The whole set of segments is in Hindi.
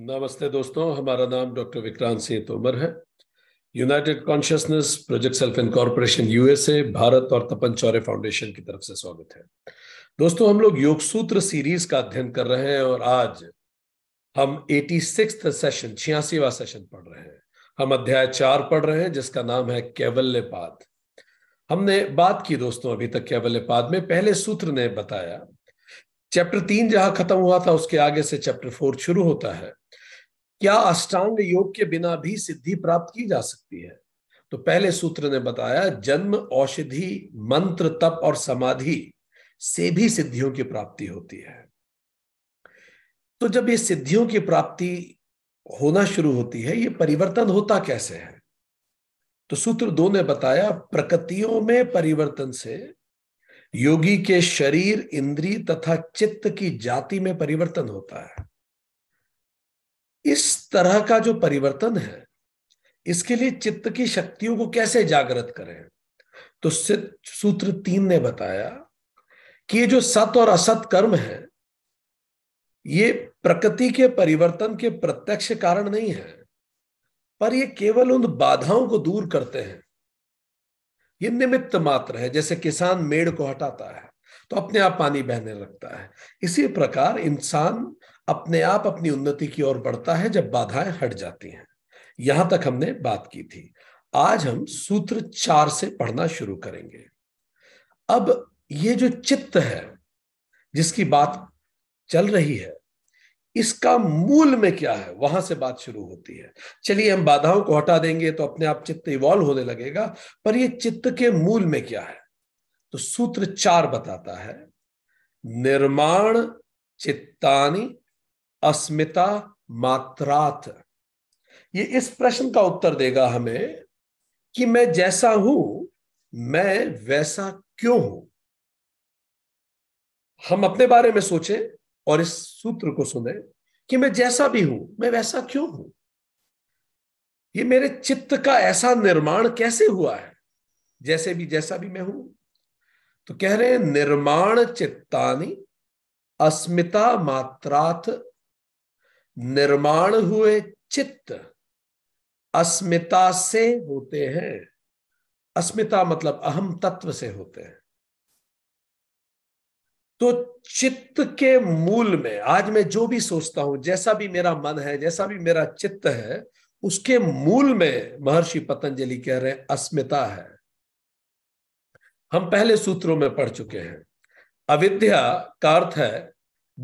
नमस्ते दोस्तों हमारा नाम डॉक्टर विक्रांत सिंह तोमर है united consciousness project self incorporation USA Bharat और तपन चौरे फाउंडेशन की तरफ से स्वागत है दोस्तों हम लोग योग सूत्र सीरीज का अध्ययन कर रहे हैं और आज हम एटी सिक्स सेशन छियासीवा सेशन पढ़ रहे हैं हम अध्याय चार पढ़ रहे हैं जिसका नाम है कैवल्यपाद हमने बात की दोस्तों अभी तक कैवल्यपाद में पहले सूत्र ने बताया चैप्टर तीन जहां खत्म हुआ था उसके आगे से चैप्टर फोर शुरू होता है क्या अष्टांग योग के बिना भी सिद्धि प्राप्त की जा सकती है तो पहले सूत्र ने बताया जन्म औषधि मंत्र तप और समाधि से भी सिद्धियों की प्राप्ति होती है तो जब ये सिद्धियों की प्राप्ति होना शुरू होती है ये परिवर्तन होता कैसे है तो सूत्र दो ने बताया प्रकृतियों में परिवर्तन से योगी के शरीर इंद्री तथा चित्त की जाति में परिवर्तन होता है इस तरह का जो परिवर्तन है इसके लिए चित्त की शक्तियों को कैसे जागृत करें तो सूत्र तीन ने बताया कि ये जो सत और असत कर्म है ये प्रकृति के परिवर्तन के प्रत्यक्ष कारण नहीं है पर ये केवल उन बाधाओं को दूर करते हैं ये निमित्त मात्र है जैसे किसान मेड़ को हटाता है तो अपने आप पानी बहने लगता है इसी प्रकार इंसान अपने आप अपनी उन्नति की ओर बढ़ता है जब बाधाएं हट जाती हैं यहां तक हमने बात की थी आज हम सूत्र चार से पढ़ना शुरू करेंगे अब ये जो चित्त है जिसकी बात चल रही है इसका मूल में क्या है वहां से बात शुरू होती है चलिए हम बाधाओं को हटा देंगे तो अपने आप चित्त इवॉल्व होने लगेगा पर यह चित्त के मूल में क्या है तो सूत्र चार बताता है निर्माण चित्तानी अस्मिता मात्रात ये इस प्रश्न का उत्तर देगा हमें कि मैं जैसा हूं मैं वैसा क्यों हूं हम अपने बारे में सोचें और इस सूत्र को सुने कि मैं जैसा भी हूं मैं वैसा क्यों हूं ये मेरे चित्त का ऐसा निर्माण कैसे हुआ है जैसे भी जैसा भी मैं हूं तो कह रहे हैं निर्माण चित्तानी अस्मिता मात्रात निर्माण हुए चित्त अस्मिता से होते हैं अस्मिता मतलब अहम तत्व से होते हैं तो चित्त के मूल में आज मैं जो भी सोचता हूं जैसा भी मेरा मन है जैसा भी मेरा चित्त है उसके मूल में महर्षि पतंजलि कह रहे हैं अस्मिता है हम पहले सूत्रों में पढ़ चुके हैं अविद्या का अर्थ है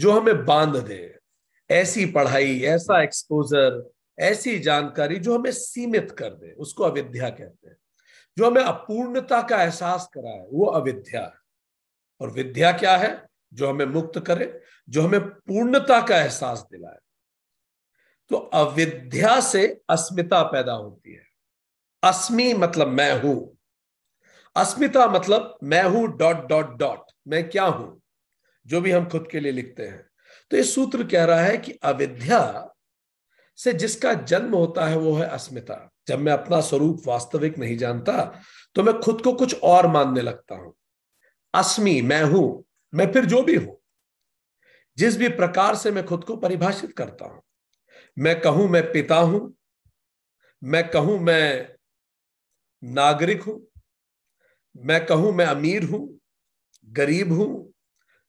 जो हमें बांध दे ऐसी पढ़ाई ऐसा एक्सपोजर ऐसी जानकारी जो हमें सीमित कर दे उसको अविद्या कहते हैं जो हमें अपूर्णता का एहसास कराए वो अविद्या है और विद्या क्या है जो हमें मुक्त करे जो हमें पूर्णता का एहसास दिलाए तो अविद्या से अस्मिता पैदा होती है अस्मी मतलब मैं हूं अस्मिता मतलब मैं हूं डॉट डॉट डॉट मैं क्या हूं जो भी हम खुद के लिए लिखते हैं तो ये सूत्र कह रहा है कि अविद्या से जिसका जन्म होता है वो है अस्मिता जब मैं अपना स्वरूप वास्तविक नहीं जानता तो मैं खुद को कुछ और मानने लगता हूं अस्मी मैं हूं मैं फिर जो भी हूं जिस भी प्रकार से मैं खुद को परिभाषित करता हूं मैं कहूं मैं पिता हूं मैं कहूं मैं नागरिक हूं मैं कहूं मैं अमीर हूं गरीब हूं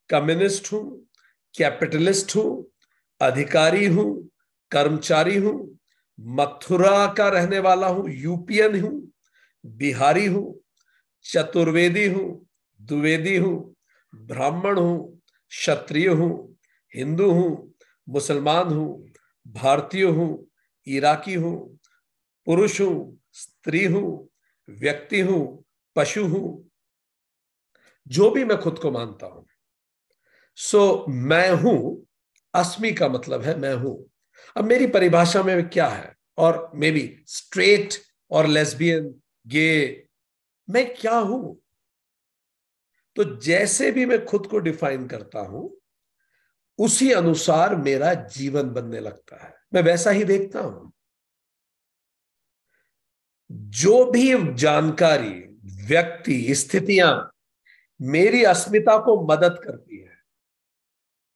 कम्युनिस्ट हूं कैपिटलिस्ट हूं अधिकारी हूं कर्मचारी हूं मथुरा का रहने वाला हूं यूपीएन हूं बिहारी हूं चतुर्वेदी हूं द्विवेदी हूं ब्राह्मण हूं क्षत्रिय हूं हिंदू हूं मुसलमान हूं भारतीय हूं इराकी हूं पुरुष हूं स्त्री हूं व्यक्ति हूं पशु हूं जो भी मैं खुद को मानता हूं सो so, मैं हूं अस्मि का मतलब है मैं हूं अब मेरी परिभाषा में क्या है और मे बी स्ट्रेट और लेस्बियन गे मैं क्या हूं तो जैसे भी मैं खुद को डिफाइन करता हूं उसी अनुसार मेरा जीवन बनने लगता है मैं वैसा ही देखता हूं जो भी जानकारी व्यक्ति स्थितियां मेरी अस्मिता को मदद करती है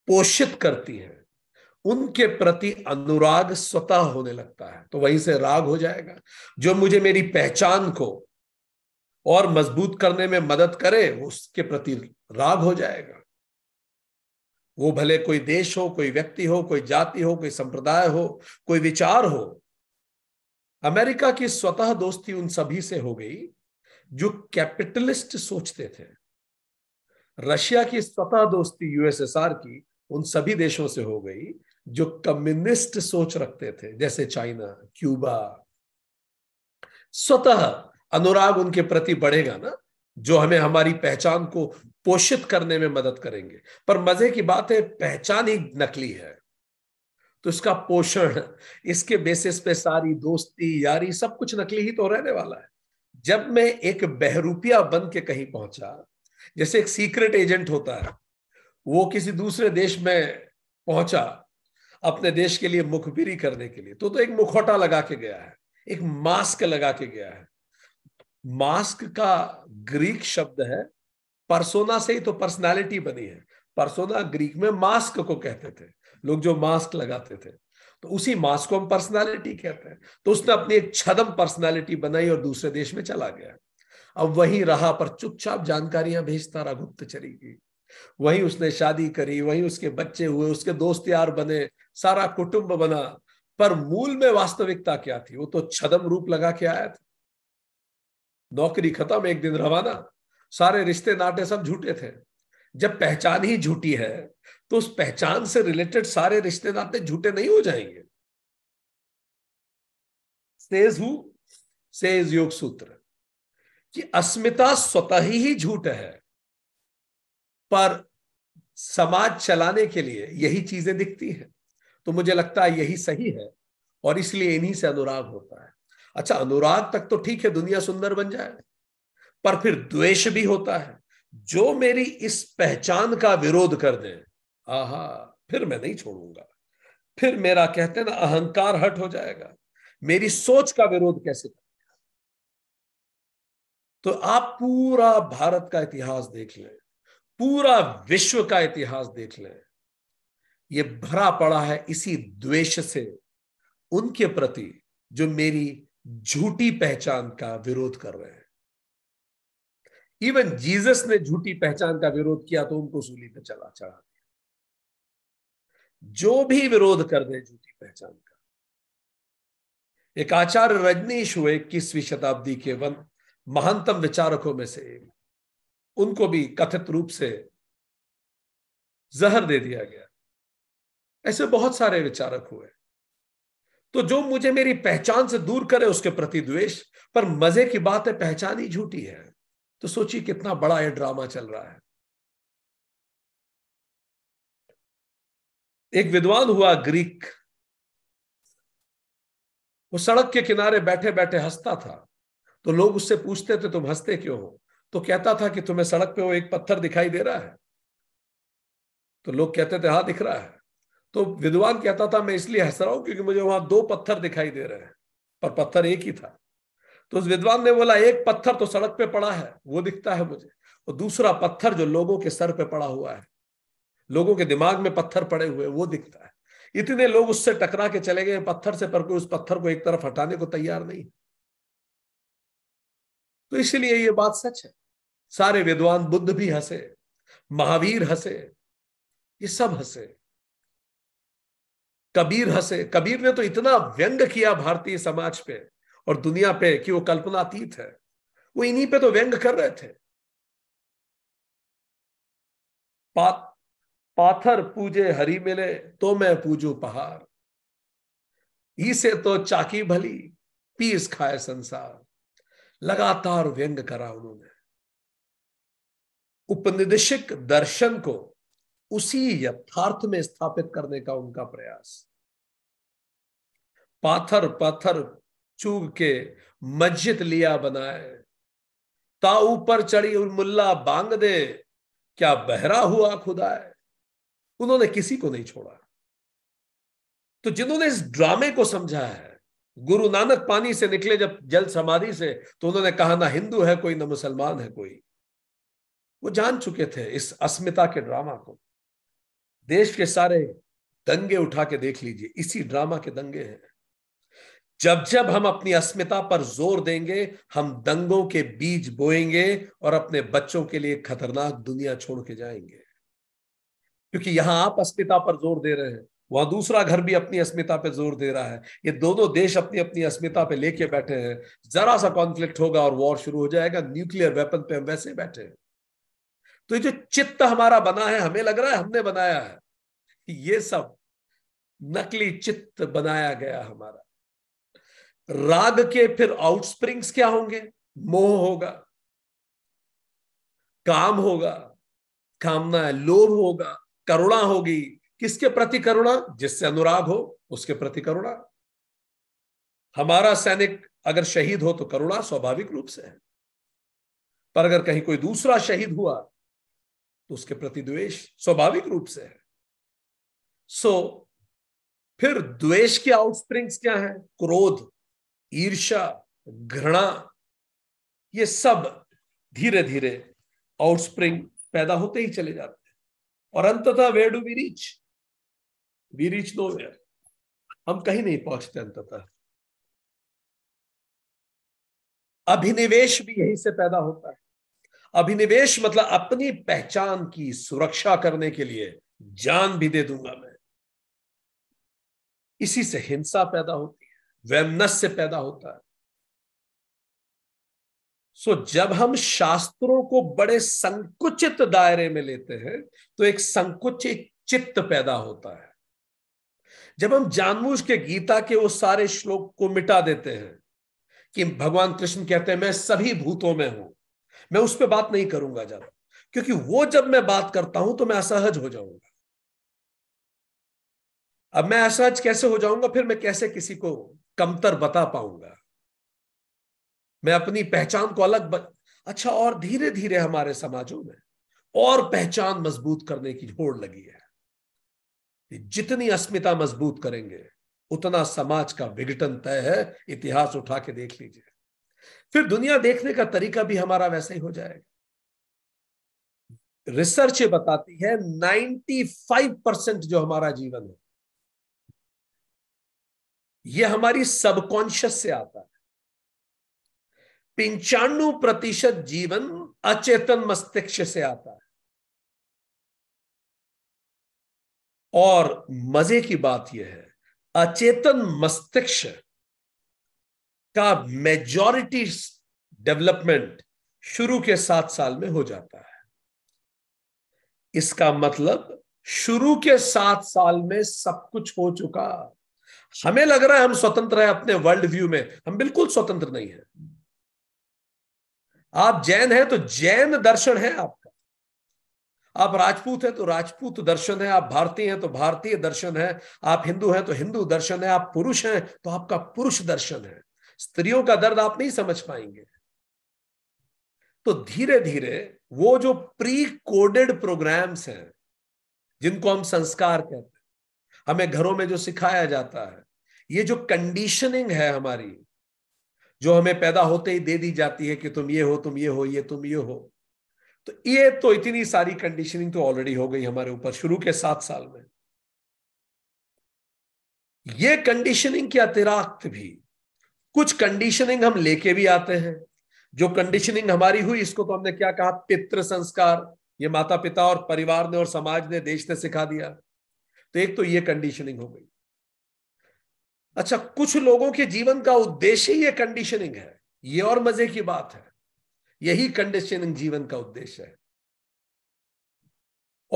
पोषित करती है उनके प्रति अनुराग स्वतः होने लगता है तो वहीं से राग हो जाएगा जो मुझे मेरी पहचान को और मजबूत करने में मदद करे उसके प्रति राग हो जाएगा वो भले कोई देश हो कोई व्यक्ति हो कोई जाति हो कोई संप्रदाय हो कोई विचार हो अमेरिका की स्वतः दोस्ती उन सभी से हो गई जो कैपिटलिस्ट सोचते थे रशिया की स्वतः दोस्ती यूएसएसआर की उन सभी देशों से हो गई जो कम्युनिस्ट सोच रखते थे जैसे चाइना क्यूबा स्वतः अनुराग उनके प्रति बढ़ेगा ना जो हमें हमारी पहचान को पोषित करने में मदद करेंगे पर मजे की बात है पहचान ही नकली है तो इसका पोषण इसके बेसिस पे सारी दोस्ती यारी सब कुछ नकली ही तो रहने वाला है जब मैं एक बहरूपिया बन के कहीं पहुंचा जैसे एक सीक्रेट एजेंट होता है वो किसी दूसरे देश में पहुंचा अपने देश के लिए मुखबिरी करने के लिए तो तो एक मुखौटा लगा के गया है एक मास्क लगा के गया है मास्क का ग्रीक शब्द है परसोना से ही तो पर्सनालिटी बनी है परसोना ग्रीक में मास्क को कहते थे लोग जो मास्क लगाते थे तो उसी मास्क को हम पर्सनालिटी कहते हैं तो उसने अपनी एक छदम पर्सनालिटी बनाई और दूसरे देश में चला गया अब वही राह पर चुपचाप जानकारियां भेजता रहा गुप्तचरी की वहीं उसने शादी करी वहीं उसके बच्चे हुए उसके दोस्त यार बने सारा कुटुंब बना पर मूल में वास्तविकता क्या थी वो तो छदम रूप लगा के आया था नौकरी खत्म एक दिन रवाना सारे रिश्ते नाटे सब झूठे थे जब पहचान ही झूठी है तो उस पहचान से रिलेटेड सारे रिश्ते नाते झूठे नहीं हो जाएंगे सेज हु सेज योग सूत्र कि अस्मिता स्वतः ही झूठ है पर समाज चलाने के लिए यही चीजें दिखती हैं तो मुझे लगता है यही सही है और इसलिए इन्हीं से अनुराग होता है अच्छा अनुराग तक तो ठीक है दुनिया सुंदर बन जाए पर फिर द्वेष भी होता है जो मेरी इस पहचान का विरोध कर दे आहा फिर मैं नहीं छोड़ूंगा फिर मेरा कहते ना अहंकार हट हो जाएगा मेरी सोच का विरोध कैसे तो आप पूरा भारत का इतिहास देख लें पूरा विश्व का इतिहास देख लें ये भरा पड़ा है इसी द्वेष से उनके प्रति जो मेरी झूठी पहचान का विरोध कर रहे हैं इवन जीसस ने झूठी पहचान का विरोध किया तो उनको सूली पे चला चढ़ा दिया जो भी विरोध कर दे झूठी पहचान का एक आचार्य रजनीश हुए इक्कीसवीं शताब्दी के वन महानतम विचारकों में से एक उनको भी कथित रूप से जहर दे दिया गया ऐसे बहुत सारे विचारक हुए तो जो मुझे मेरी पहचान से दूर करे उसके प्रति द्वेष पर मजे की बात है पहचान ही झूठी है तो सोचिए कितना बड़ा यह ड्रामा चल रहा है एक विद्वान हुआ ग्रीक वो सड़क के किनारे बैठे बैठे हंसता था तो लोग उससे पूछते थे तुम हंसते क्यों हो तो कहता था कि तुम्हें सड़क पे वो एक पत्थर दिखाई दे रहा है तो लोग कहते थे हाँ दिख रहा है तो विद्वान कहता था मैं इसलिए हंस रहा हूं क्योंकि मुझे वहां दो पत्थर दिखाई दे रहे हैं पर पत्थर एक ही था तो उस विद्वान ने बोला एक पत्थर तो सड़क पे पड़ा है वो दिखता है मुझे और दूसरा पत्थर जो लोगों के सर पे पड़ा हुआ है लोगों के दिमाग में पत्थर पड़े हुए वो दिखता है इतने लोग उससे टकरा के चले गए पत्थर से पर कोई उस पत्थर को एक तरफ हटाने को तैयार नहीं तो इसलिए ये बात सच है सारे विद्वान बुद्ध भी हंसे महावीर हंसे ये सब हंसे कबीर हंसे कबीर ने तो इतना व्यंग किया भारतीय समाज पे और दुनिया पे कि वो कल्पनातीत है वो इन्हीं पे तो व्यंग कर रहे थे पा, पाथर पूजे हरी मिले तो मैं पूजू पहाड़ इसे तो चाकी भली पीस खाए संसार लगातार व्यंग करा उन्होंने उपनिदेशक दर्शन को उसी यथार्थ में स्थापित करने का उनका प्रयास पाथर पाथर चूग के मस्जिद लिया बनाए ता ऊपर चढ़ी मुल्ला बांग दे क्या बहरा हुआ खुदा है उन्होंने किसी को नहीं छोड़ा तो जिन्होंने इस ड्रामे को समझा है गुरु नानक पानी से निकले जब जल समाधि से तो उन्होंने कहा ना हिंदू है कोई ना मुसलमान है कोई वो जान चुके थे इस अस्मिता के ड्रामा को देश के सारे दंगे उठा के देख लीजिए इसी ड्रामा के दंगे हैं जब जब हम अपनी अस्मिता पर जोर देंगे हम दंगों के बीज बोएंगे और अपने बच्चों के लिए खतरनाक दुनिया छोड़ के जाएंगे क्योंकि यहां आप अस्मिता पर जोर दे रहे हैं वहां दूसरा घर भी अपनी अस्मिता पे जोर दे रहा है ये दोनों देश अपनी अपनी अस्मिता पे लेके बैठे हैं जरा सा कॉन्फ्लिक्ट होगा और वॉर शुरू हो जाएगा न्यूक्लियर वेपन पे हम वैसे बैठे हैं तो ये जो चित्त हमारा बना है हमें लग रहा है हमने बनाया है ये सब नकली चित्त बनाया गया हमारा राग के फिर आउटस्प्रिंग्स क्या होंगे मोह होगा काम होगा कामना लोभ होगा करुणा होगी किसके प्रति करुणा जिससे अनुराग हो उसके प्रति करुणा हमारा सैनिक अगर शहीद हो तो करुणा स्वाभाविक रूप से है पर अगर कहीं कोई दूसरा शहीद हुआ तो उसके प्रति द्वेष स्वाभाविक रूप से है सो so, फिर द्वेष के आउटस्प्रिंग्स क्या है क्रोध ईर्षा घृणा ये सब धीरे धीरे आउटस्प्रिंग पैदा होते ही चले जाते हैं और अंततः where do we reach we reach nowhere हम कहीं नहीं पहुंचते अंततः अभिनिवेश भी यहीं से पैदा होता है अभिनिवेश मतलब अपनी पहचान की सुरक्षा करने के लिए जान भी दे दूंगा मैं इसी से हिंसा पैदा होती है वैमनस से पैदा होता है सो जब हम शास्त्रों को बड़े संकुचित दायरे में लेते हैं तो एक संकुचित चित्त पैदा होता है जब हम जानबूझ के गीता के उस सारे श्लोक को मिटा देते हैं कि भगवान कृष्ण कहते हैं मैं सभी भूतों में हूं मैं उस पर बात नहीं करूंगा जब क्योंकि वो जब मैं बात करता हूं तो मैं असहज हो जाऊंगा अब मैं असहज कैसे हो जाऊंगा फिर मैं कैसे किसी को कमतर बता पाऊंगा मैं अपनी पहचान को अलग ब... अच्छा और धीरे धीरे हमारे समाजों में और पहचान मजबूत करने की होड़ लगी है जितनी अस्मिता मजबूत करेंगे उतना समाज का विघटन तय है इतिहास उठा के देख लीजिए फिर दुनिया देखने का तरीका भी हमारा वैसे ही हो जाएगा रिसर्च बताती है 95 परसेंट जो हमारा जीवन है यह हमारी सबकॉन्शियस से आता है पंचानवे प्रतिशत जीवन अचेतन मस्तिष्क से आता है और मजे की बात यह है अचेतन मस्तिष्क का मेजॉरिटी डेवलपमेंट शुरू के सात साल में हो जाता है इसका मतलब शुरू के सात साल में सब कुछ हो चुका हमें लग रहा है हम स्वतंत्र हैं अपने वर्ल्ड व्यू में हम बिल्कुल स्वतंत्र नहीं है आप जैन हैं तो जैन दर्शन है आपका आप राजपूत हैं तो राजपूत दर्शन है आप भारतीय हैं तो भारतीय दर्शन है आप हिंदू हैं तो हिंदू दर्शन है आप पुरुष हैं तो आपका पुरुष दर्शन है स्त्रियों का दर्द आप नहीं समझ पाएंगे तो धीरे धीरे वो जो प्री कोडेड प्रोग्राम्स हैं जिनको हम संस्कार कहते हैं हमें घरों में जो सिखाया जाता है ये जो कंडीशनिंग है हमारी जो हमें पैदा होते ही दे दी जाती है कि तुम ये हो तुम ये हो ये तुम ये हो तो ये तो इतनी सारी कंडीशनिंग तो ऑलरेडी हो गई हमारे ऊपर शुरू के सात साल में ये कंडीशनिंग के अतिराक्त भी कुछ कंडीशनिंग हम लेके भी आते हैं जो कंडीशनिंग हमारी हुई इसको तो हमने क्या कहा पित्र संस्कार ये माता पिता और परिवार ने और समाज ने देश ने सिखा दिया तो एक तो ये कंडीशनिंग हो गई अच्छा कुछ लोगों के जीवन का उद्देश्य ये कंडीशनिंग है ये और मजे की बात है यही कंडीशनिंग जीवन का उद्देश्य है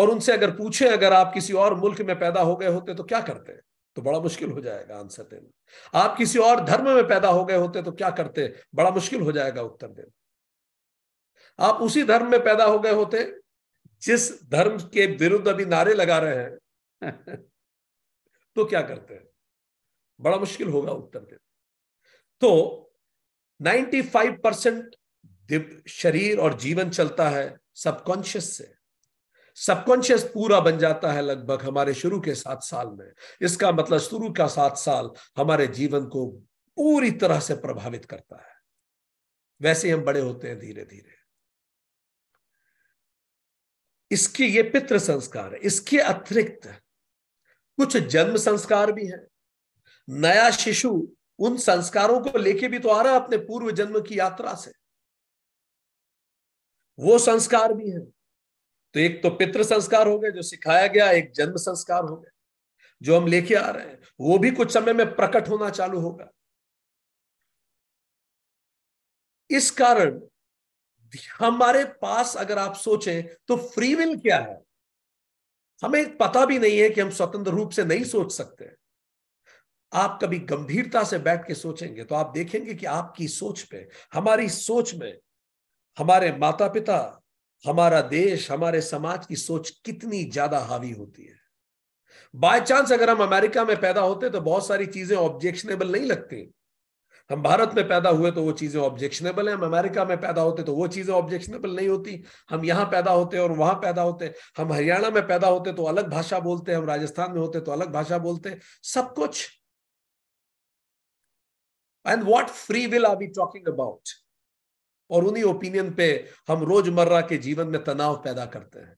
और उनसे अगर पूछे अगर आप किसी और मुल्क में पैदा हो गए होते तो क्या करते तो बड़ा मुश्किल हो जाएगा आंसर देना आप किसी और धर्म में पैदा हो गए होते तो क्या करते बड़ा मुश्किल हो जाएगा उत्तर देना आप उसी धर्म में पैदा हो गए होते जिस धर्म के विरुद्ध अभी नारे लगा रहे हैं तो क्या करते हैं बड़ा मुश्किल होगा उत्तर देना तो 95 परसेंट दिव शरीर और जीवन चलता है सबकॉन्शियस से सबकॉन्शियस पूरा बन जाता है लगभग हमारे शुरू के सात साल में इसका मतलब शुरू का सात साल हमारे जीवन को पूरी तरह से प्रभावित करता है वैसे हम बड़े होते हैं धीरे धीरे इसके ये पितृ संस्कार है इसके अतिरिक्त कुछ जन्म संस्कार भी हैं नया शिशु उन संस्कारों को लेके भी तो आ रहा है अपने पूर्व जन्म की यात्रा से वो संस्कार भी हैं तो एक तो पितृ संस्कार हो गए जो सिखाया गया एक जन्म संस्कार हो गए जो हम लेके आ रहे हैं वो भी कुछ समय में प्रकट होना चालू होगा इस कारण हमारे पास अगर आप सोचें तो फ्री विल क्या है हमें पता भी नहीं है कि हम स्वतंत्र रूप से नहीं सोच सकते आप कभी गंभीरता से बैठ के सोचेंगे तो आप देखेंगे कि आपकी सोच पे हमारी सोच में हमारे माता पिता हमारा देश हमारे समाज की सोच कितनी ज्यादा हावी होती है बाय चांस अगर हम अमेरिका में पैदा होते तो बहुत सारी चीजें ऑब्जेक्शनेबल नहीं लगती हम भारत में पैदा हुए तो वो चीजें ऑब्जेक्शनेबल है हम अमेरिका में पैदा होते तो वो चीजें ऑब्जेक्शनेबल नहीं होती हम यहां पैदा होते और वहां पैदा होते हम हरियाणा में पैदा होते तो अलग भाषा बोलते हम राजस्थान में होते तो अलग भाषा बोलते सब कुछ and what free will are we talking about और उन्हीं ओपिनियन पे हम रोजमर्रा के जीवन में तनाव पैदा करते हैं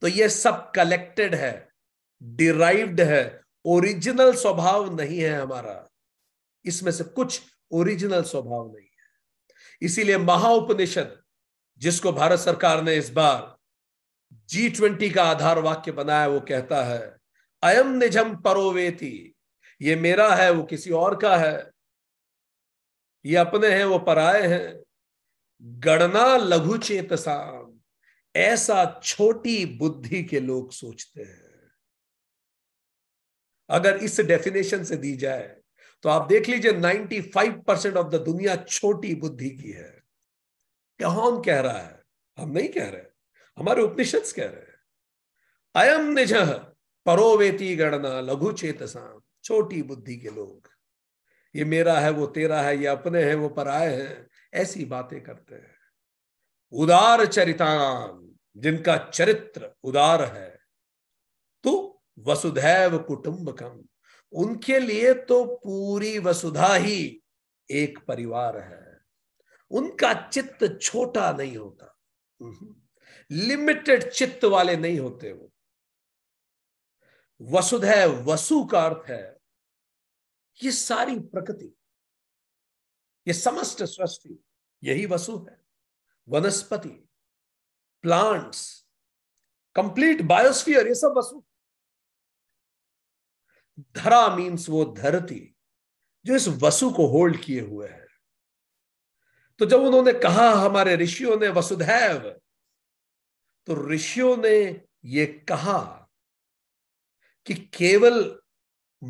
तो ये सब कलेक्टेड है डिराइव्ड है ओरिजिनल स्वभाव नहीं है हमारा इसमें से कुछ ओरिजिनल स्वभाव नहीं है इसीलिए महाउपनिषद जिसको भारत सरकार ने इस बार जी ट्वेंटी का आधार वाक्य बनाया वो कहता है अयम निजम परोवेती ये मेरा है वो किसी और का है ये अपने हैं वो पराए हैं गणना लघु चेतसाम ऐसा छोटी बुद्धि के लोग सोचते हैं अगर इस डेफिनेशन से दी जाए तो आप देख लीजिए 95 परसेंट ऑफ द दुनिया छोटी बुद्धि की है कौन कह रहा है हम नहीं कह रहे हमारे उपनिषद कह रहे हैं अयम निज परोवेती गणना लघु चेतसाम छोटी बुद्धि के लोग ये मेरा है वो तेरा है ये अपने हैं वो पराए हैं ऐसी बातें करते हैं उदार चरितान जिनका चरित्र उदार है तो वसुधैव कुटुंबकम उनके लिए तो पूरी वसुधा ही एक परिवार है उनका चित्त छोटा नहीं होता लिमिटेड चित्त वाले नहीं होते वो वसुधैव वसु का अर्थ है ये सारी प्रकृति ये समस्त सृष्टि यही वसु है वनस्पति प्लांट्स कंप्लीट बायोस्फीयर ये सब वसु धरा मीन्स वो धरती जो इस वसु को होल्ड किए हुए है तो जब उन्होंने कहा हमारे ऋषियों ने वसुधैव तो ऋषियों ने ये कहा कि केवल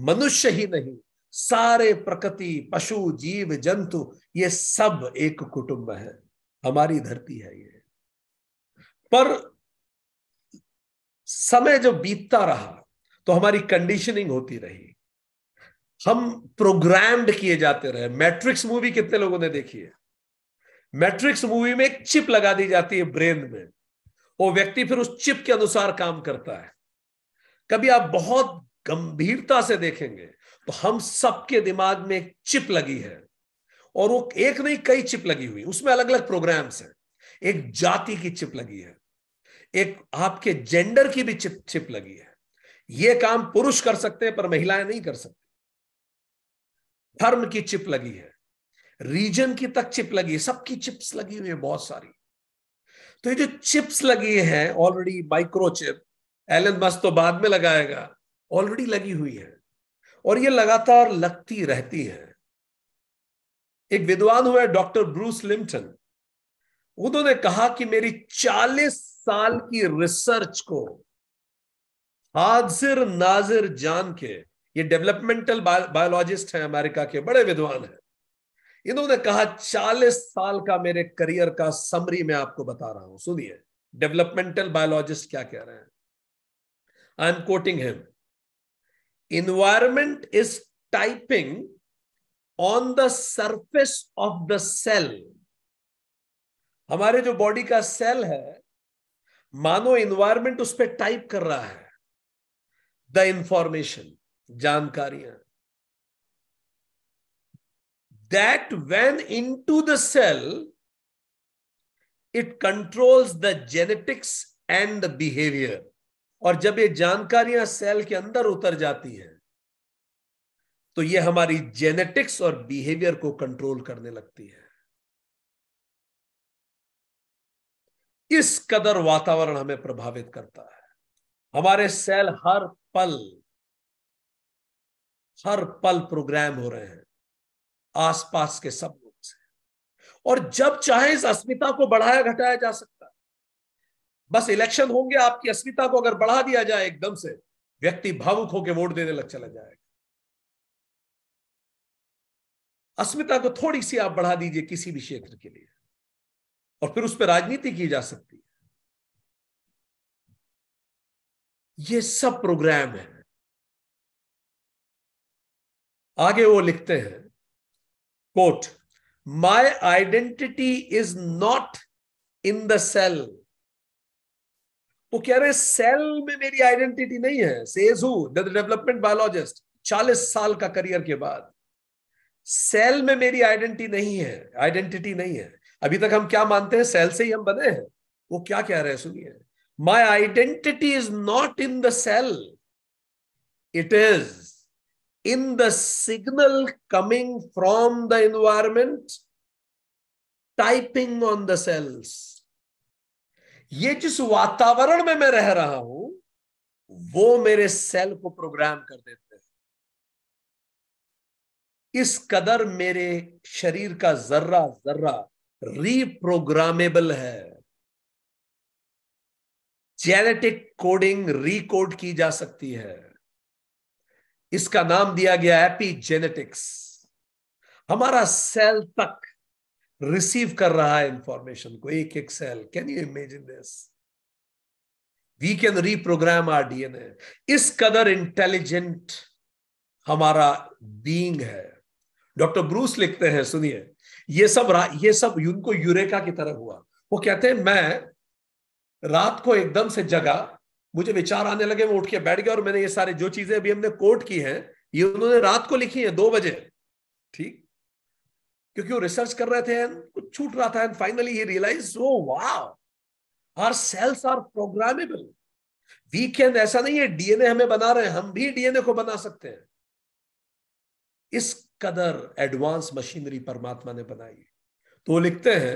मनुष्य ही नहीं सारे प्रकृति पशु जीव जंतु ये सब एक कुटुंब है हमारी धरती है ये पर समय जो बीतता रहा तो हमारी कंडीशनिंग होती रही हम प्रोग्राम्ड किए जाते रहे मैट्रिक्स मूवी कितने लोगों ने देखी है मैट्रिक्स मूवी में एक चिप लगा दी जाती है ब्रेन में वो व्यक्ति फिर उस चिप के अनुसार काम करता है कभी आप बहुत गंभीरता से देखेंगे तो हम सबके दिमाग में एक चिप लगी है और वो एक नहीं कई चिप लगी हुई उसमें अलग अलग प्रोग्राम्स हैं एक जाति की चिप लगी है एक आपके जेंडर की भी चिप चिप लगी है ये काम पुरुष कर सकते हैं पर महिलाएं नहीं कर सकती धर्म की चिप लगी है रीजन की तक चिप लगी है सबकी चिप्स लगी हुई है बहुत सारी तो ये जो चिप्स लगी है ऑलरेडी माइक्रोचिप एलन बस तो बाद में लगाएगा ऑलरेडी लगी हुई है और ये लगातार लगती रहती है एक विद्वान हुए डॉक्टर ब्रूस लिम्टन उन्होंने कहा कि मेरी 40 साल की रिसर्च को हाजिर नाजिर जान के ये डेवलपमेंटल बायोलॉजिस्ट हैं अमेरिका के बड़े विद्वान हैं इन्होंने कहा 40 साल का मेरे करियर का समरी मैं आपको बता रहा हूं सुनिए डेवलपमेंटल बायोलॉजिस्ट क्या कह रहे हैं I am quoting him environment is typing on the surface of the cell हमारे जो body का cell है मानो environment उस पर टाइप कर रहा है the information जानकारियां that when into the cell it controls the genetics and behaviour और जब ये जानकारियां सेल के अंदर उतर जाती हैं तो ये हमारी जेनेटिक्स और बिहेवियर को कंट्रोल करने लगती है इस कदर वातावरण हमें प्रभावित करता है हमारे सेल हर पल हर पल प्रोग्राम हो रहे हैं आसपास के सब लोग से और जब चाहे इस अस्मिता को बढ़ाया घटाया जा सकता बस इलेक्शन होंगे आपकी अस्मिता को अगर बढ़ा दिया जाए एकदम से व्यक्ति भावुक होकर वोट देने लग चला जाएगा अस्मिता को थोड़ी सी आप बढ़ा दीजिए किसी भी क्षेत्र के लिए और फिर उस पर राजनीति की जा सकती है ये सब प्रोग्राम है आगे वो लिखते हैं quote my identity is not in the cell वो कह रहे सेल में मेरी आइडेंटिटी नहीं है सेज हु डेवलपमेंट बायोलॉजिस्ट चालीस साल का करियर के बाद सेल में मेरी आइडेंटिटी नहीं है आइडेंटिटी नहीं है अभी तक हम क्या मानते हैं सेल से ही हम बने हैं वो क्या कह रहे हैं सुनिए my identity is not in the cell it is in the signal coming from the environment typing on the cells ये जिस वातावरण में मैं रह रहा हूं वो मेरे सेल को प्रोग्राम कर देते हैं इस कदर मेरे शरीर का जर्रा जर्रा रीप्रोग्रामेबल है जेनेटिक कोडिंग रीकोड की जा सकती है इसका नाम दिया गया एपी जेनेटिक्स हमारा सेल तक रिसीव कर रहा है इंफॉर्मेशन को एक एक cell can you imagine this we can reprogram our DNA इस कदर इंटेलिजेंट हमारा बीइंग है डॉक्टर ब्रूस लिखते हैं सुनिए ये सब ये सब उनको यूरेका की तरह हुआ वो कहते हैं मैं रात को एकदम से जगा मुझे विचार आने लगे मैं उठ के बैठ गया और मैंने ये सारे जो चीजें अभी हमने कोट की हैं ये उन्होंने रात को लिखी है दो बजे ठीक क्योंकि वो रिसर्च कर रहे थे कुछ छूट रहा था and finally he realise oh wow our cells are programmable we can ऐसा नहीं है डीएनए हमें बना रहे हैं हम भी डीएनए को बना सकते हैं इस कदर एडवांस मशीनरी परमात्मा ने बनाई तो वो लिखते हैं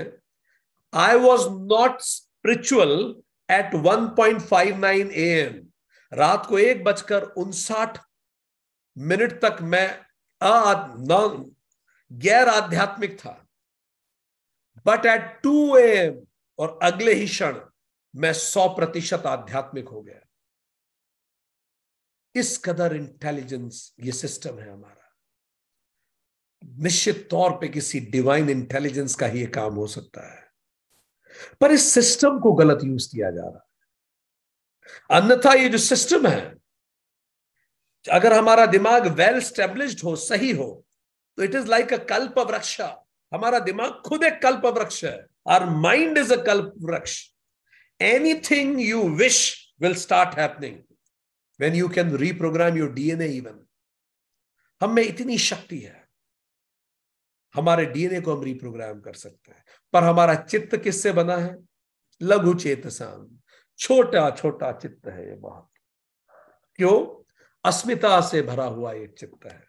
I was not spiritual at 1.59 point five nine A M रात को एक बजकर उनसाठ मिनट तक मैं गैर आध्यात्मिक था बट एट टू एम और अगले ही क्षण मैं सौ प्रतिशत आध्यात्मिक हो गया इस कदर इंटेलिजेंस ये सिस्टम है हमारा निश्चित तौर पे किसी डिवाइन इंटेलिजेंस का ही ये काम हो सकता है पर इस सिस्टम को गलत यूज किया जा रहा है अन्यथा ये जो सिस्टम है अगर हमारा दिमाग वेल स्टेब्लिश्ड हो सही हो तो इट इज लाइक अ कल्प वृक्ष हमारा दिमाग खुद एक कल्प वृक्ष है are mind is a kalpa vriksha anything you wish will start happening when you can reprogram your DNA even हम में इतनी शक्ति है हमारे डीएनए को हम रिप्रोग्राम कर सकते हैं पर हमारा चित्त किससे बना है लघु चेत छोटा छोटा चित्त है ये बहुत क्यों अस्मिता से भरा हुआ ये चित्त है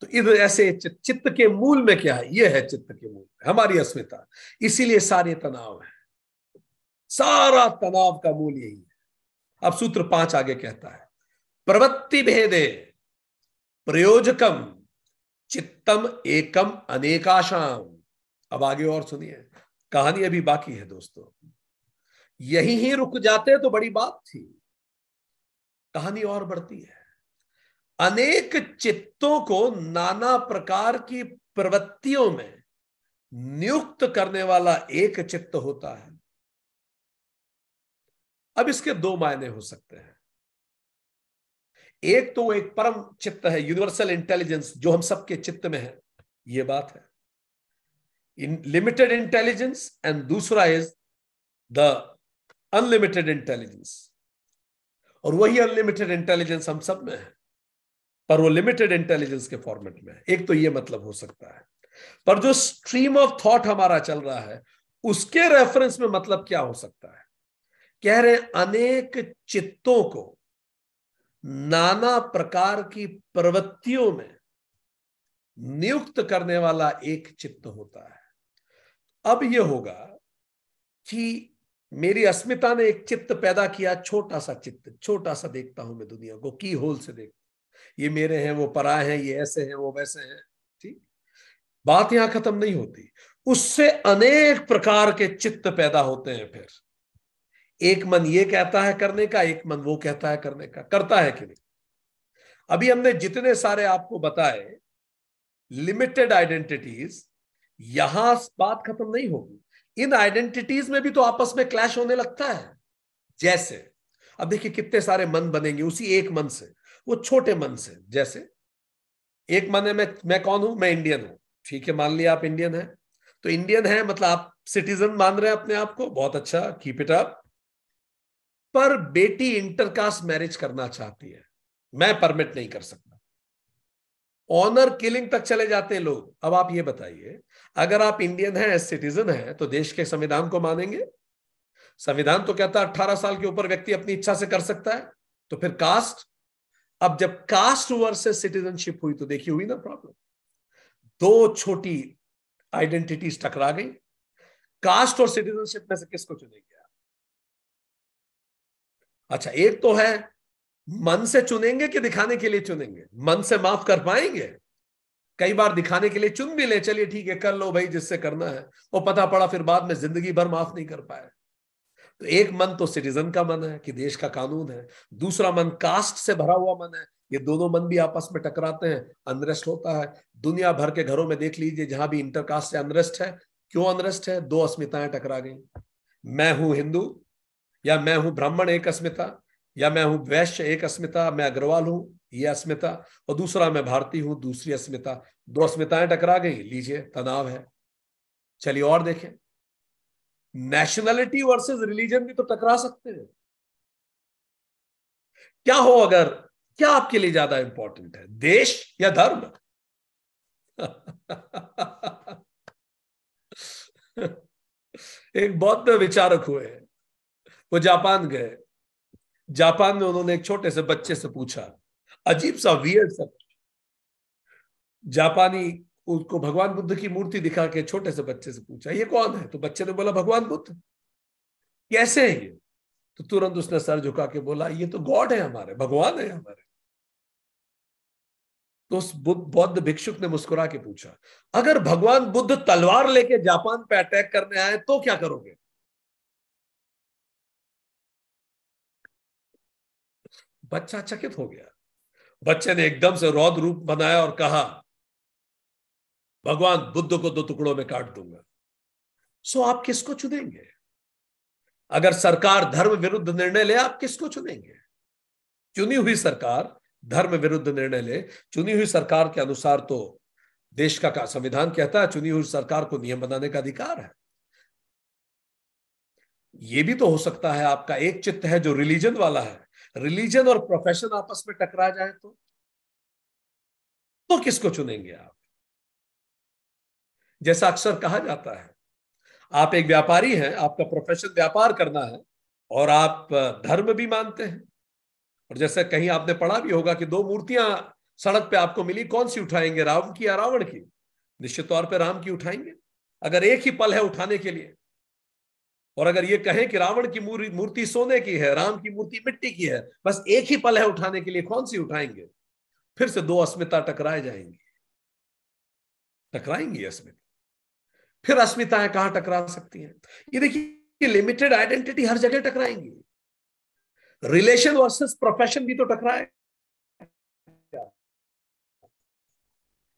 तो इधर ऐसे चित्त के मूल में क्या है यह है चित्त के मूल में हमारी अस्मिता इसीलिए सारे तनाव है सारा तनाव का मूल यही है अब सूत्र पांच आगे कहता है प्रवृत्ति भेदे प्रयोजकम चित्तम एकम अनेकाशाम अब आगे और सुनिए कहानी अभी बाकी है दोस्तों यही ही रुक जाते तो बड़ी बात थी कहानी और बढ़ती है अनेक चित्तों को नाना प्रकार की प्रवृत्तियों में नियुक्त करने वाला एक चित्त होता है अब इसके दो मायने हो सकते हैं एक तो एक परम चित्त है यूनिवर्सल इंटेलिजेंस जो हम सबके चित्त में है यह बात है इन लिमिटेड इंटेलिजेंस एंड दूसरा इज द अनलिमिटेड इंटेलिजेंस और वही अनलिमिटेड इंटेलिजेंस हम सब में है पर वो लिमिटेड इंटेलिजेंस के फॉर्मेट में एक तो ये मतलब हो सकता है पर जो स्ट्रीम ऑफ थॉट हमारा चल रहा है उसके रेफरेंस में मतलब क्या हो सकता है कह रहे अनेक चित्तों को नाना प्रकार की प्रवृत्तियों में नियुक्त करने वाला एक चित्त होता है अब यह होगा कि मेरी अस्मिता ने एक चित्त पैदा किया छोटा सा चित्त छोटा सा देखता हूं मैं दुनिया को की होल से देखता ये मेरे हैं वो पराए हैं ये ऐसे हैं वो वैसे हैं ठीक बात यहां खत्म नहीं होती उससे अनेक प्रकार के चित्त पैदा होते हैं फिर एक मन ये कहता है करने का एक मन वो कहता है करने का करता है कि नहीं अभी हमने जितने सारे आपको बताए लिमिटेड आइडेंटिटीज यहां बात खत्म नहीं होगी इन आइडेंटिटीज में भी तो आपस में क्लैश होने लगता है जैसे अब देखिए कितने सारे मन बनेंगे उसी एक मन से वो छोटे मन से जैसे एक मन है मैं मैं कौन हूं मैं इंडियन हूं ठीक है मान लिया आप इंडियन है तो इंडियन है मतलब आप सिटीजन मान रहे हैं अपने आप को बहुत अच्छा कीप इट अप पर बेटी इंटरकास्ट मैरिज करना चाहती है मैं परमिट नहीं कर सकता ऑनर किलिंग तक चले जाते हैं लोग अब आप ये बताइए अगर आप इंडियन हैं एज सिटीजन हैं तो देश के संविधान को मानेंगे संविधान तो कहता है अट्ठारह साल के ऊपर व्यक्ति अपनी इच्छा से कर सकता है तो फिर कास्ट अब जब कास्ट वर्सेस सिटीजनशिप हुई तो देखी हुई ना प्रॉब्लम दो छोटी आइडेंटिटीज टकरा गई कास्ट और सिटीजनशिप में से किसको चुने गया अच्छा एक तो है मन से चुनेंगे कि दिखाने के लिए चुनेंगे मन से माफ कर पाएंगे कई बार दिखाने के लिए चुन भी ले चलिए ठीक है कर लो भाई जिससे करना है वो पता पड़ा फिर बाद में जिंदगी भर माफ नहीं कर पाए तो एक मन तो सिटीजन का मन है कि देश का कानून है दूसरा मन कास्ट से भरा हुआ मन है ये दोनों मन भी आपस में टकराते हैं अनरेस्ट होता है दुनिया भर के घरों में देख लीजिए जहां भी इंटरकास्ट से अनरेस्ट है क्यों अनरेस्ट है दो अस्मिताएं टकरा गई मैं हूं हिंदू या मैं हूं ब्राह्मण एक अस्मिता या मैं हूं वैश्य एक अस्मिता मैं अग्रवाल हूं ये अस्मिता और दूसरा मैं भारतीय हूं दूसरी अस्मिता दो अस्मिताएं टकरा गई लीजिए तनाव है चलिए और देखें नेशनलिटी वर्सेस रिलीजन भी तो टकरा सकते हैं क्या हो अगर क्या आपके लिए ज्यादा इंपॉर्टेंट है देश या धर्म एक बौद्ध विचारक हुए हैं वो जापान गए जापान में उन्होंने एक छोटे से बच्चे से पूछा अजीब सा वियर्ड सा जापानी उसको भगवान बुद्ध की मूर्ति दिखा के छोटे से बच्चे से पूछा ये कौन है तो बच्चे ने बोला भगवान बुद्ध कैसे है ये तो तुरंत उसने सर झुका के बोला ये तो गॉड है हमारे भगवान है हमारे तो उस बौद्ध भिक्षुक ने मुस्कुरा के पूछा अगर भगवान बुद्ध तलवार लेके जापान पे अटैक करने आए तो क्या करोगे बच्चा चकित हो गया बच्चे ने एकदम से रौद रूप बनाया और कहा भगवान बुद्ध को दो टुकड़ों में काट दूंगा सो आप किसको चुनेंगे अगर सरकार धर्म विरुद्ध निर्णय ले आप किसको चुनेंगे चुनी हुई सरकार धर्म विरुद्ध निर्णय ले चुनी हुई सरकार के अनुसार तो देश का, संविधान कहता है चुनी हुई सरकार को नियम बनाने का अधिकार है यह भी तो हो सकता है आपका एक चित्त है जो रिलीजन वाला है रिलीजन और प्रोफेशन आपस में टकरा जाए तो, तो किसको चुनेंगे आप जैसा अक्सर कहा जाता है आप एक व्यापारी हैं आपका प्रोफेशन व्यापार करना है और आप धर्म भी मानते हैं और जैसा कहीं आपने पढ़ा भी होगा कि दो मूर्तियां सड़क पे आपको मिली कौन सी उठाएंगे राम की या रावण की निश्चित तौर पे राम की उठाएंगे अगर एक ही पल है उठाने के लिए और अगर ये कहें कि रावण की मूर्ति सोने की है राम की मूर्ति मिट्टी की है बस एक ही पल है उठाने के लिए कौन सी उठाएंगे फिर से दो अस्मिता टकराए जाएंगी टकराएंगी अस्मिता फिर अस्मिताएं कहां टकरा सकती हैं ये देखिए लिमिटेड आइडेंटिटी हर जगह टकराएंगी रिलेशन वर्सेस प्रोफेशन भी तो टकराए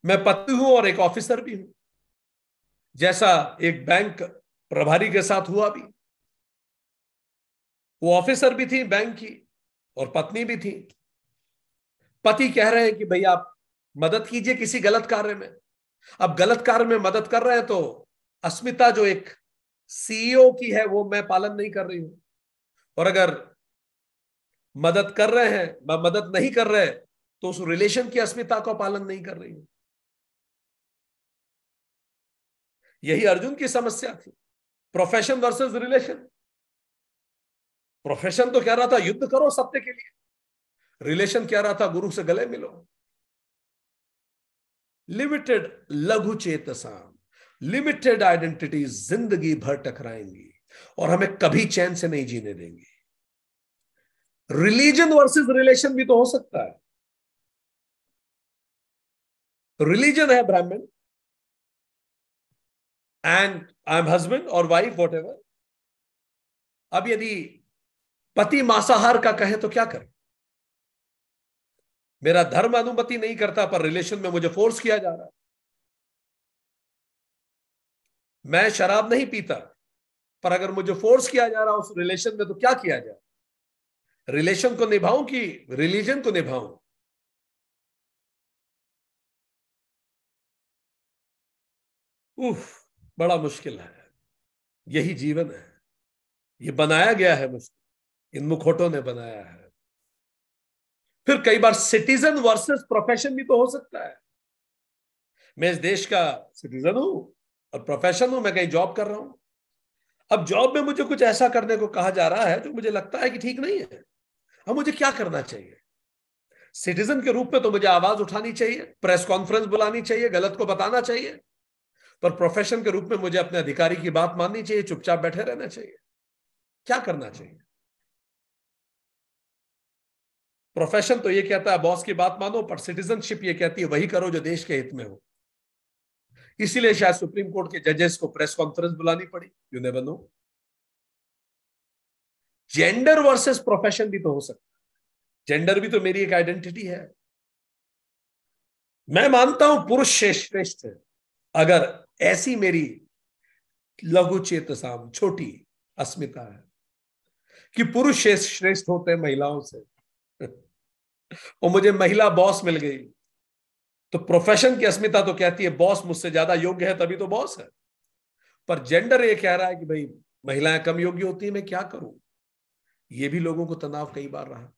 मैं पति हूं और एक ऑफिसर भी हूं जैसा एक बैंक प्रभारी के साथ हुआ भी वो ऑफिसर भी थी बैंक की और पत्नी भी थी पति कह रहे हैं कि भाई आप मदद कीजिए किसी गलत कार्य में अब गलत कार्य में मदद कर रहे हैं तो अस्मिता जो एक सीईओ e की है वो मैं पालन नहीं कर रही हूं और अगर मदद कर रहे हैं मैं मदद नहीं कर रहे तो उस रिलेशन की अस्मिता का पालन नहीं कर रही हूं यही अर्जुन की समस्या थी प्रोफेशन वर्सेस रिलेशन प्रोफेशन तो कह रहा था युद्ध करो सत्य के लिए रिलेशन कह रहा था गुरु से गले मिलो लिमिटेड लघु चेतसा लिमिटेड आइडेंटिटी जिंदगी भर टकराएंगी और हमें कभी चैन से नहीं जीने देंगे रिलीजन वर्सेस रिलेशन भी तो हो सकता है रिलीजन है Brahmin and I am husband और वाइफ वॉट एवर अब यदि पति मांसाहार का कहे तो क्या करें मेरा धर्म अनुमति नहीं करता पर रिलेशन में मुझे फोर्स किया जा रहा है मैं शराब नहीं पीता पर अगर मुझे फोर्स किया जा रहा उस रिलेशन में तो क्या किया जाए रिलेशन को निभाऊं कि रिलीजन को निभाऊं उफ बड़ा मुश्किल है यही जीवन है ये बनाया गया है मुश्किल इन मुखोटों ने बनाया है फिर कई बार सिटीजन वर्सेस प्रोफेशन भी तो हो सकता है मैं इस देश का सिटीजन हूं और प्रोफेशन हूं मैं कहीं जॉब कर रहा हूं अब जॉब में मुझे कुछ ऐसा करने को कहा जा रहा है जो मुझे लगता है कि ठीक नहीं है अब मुझे क्या करना चाहिए सिटीजन के रूप में तो मुझे आवाज उठानी चाहिए प्रेस कॉन्फ्रेंस बुलानी चाहिए गलत को बताना चाहिए पर प्रोफेशन के रूप में मुझे अपने अधिकारी की बात माननी चाहिए चुपचाप बैठे रहना चाहिए क्या करना चाहिए प्रोफेशन तो ये कहता है बॉस की बात मानो पर सिटीजनशिप ये कहती है वही करो जो देश के हित में हो इसीलिए शायद सुप्रीम कोर्ट के जजेस को प्रेस कॉन्फ्रेंस बुलानी पड़ी you never know gender versus profession भी तो हो सकता है जेंडर भी तो मेरी एक आइडेंटिटी है मैं मानता हूं पुरुष श्रेष्ठ अगर ऐसी मेरी लघु चेत साम छोटी अस्मिता है कि पुरुष श्रेष्ठ होते हैं महिलाओं से और मुझे महिला बॉस मिल गई तो प्रोफेशन की अस्मिता तो कहती है बॉस मुझसे ज्यादा योग्य है तभी तो बॉस है पर जेंडर ये कह रहा है कि भाई महिलाएं कम योग्य होती है मैं क्या करूं ये भी लोगों को तनाव कई बार रहा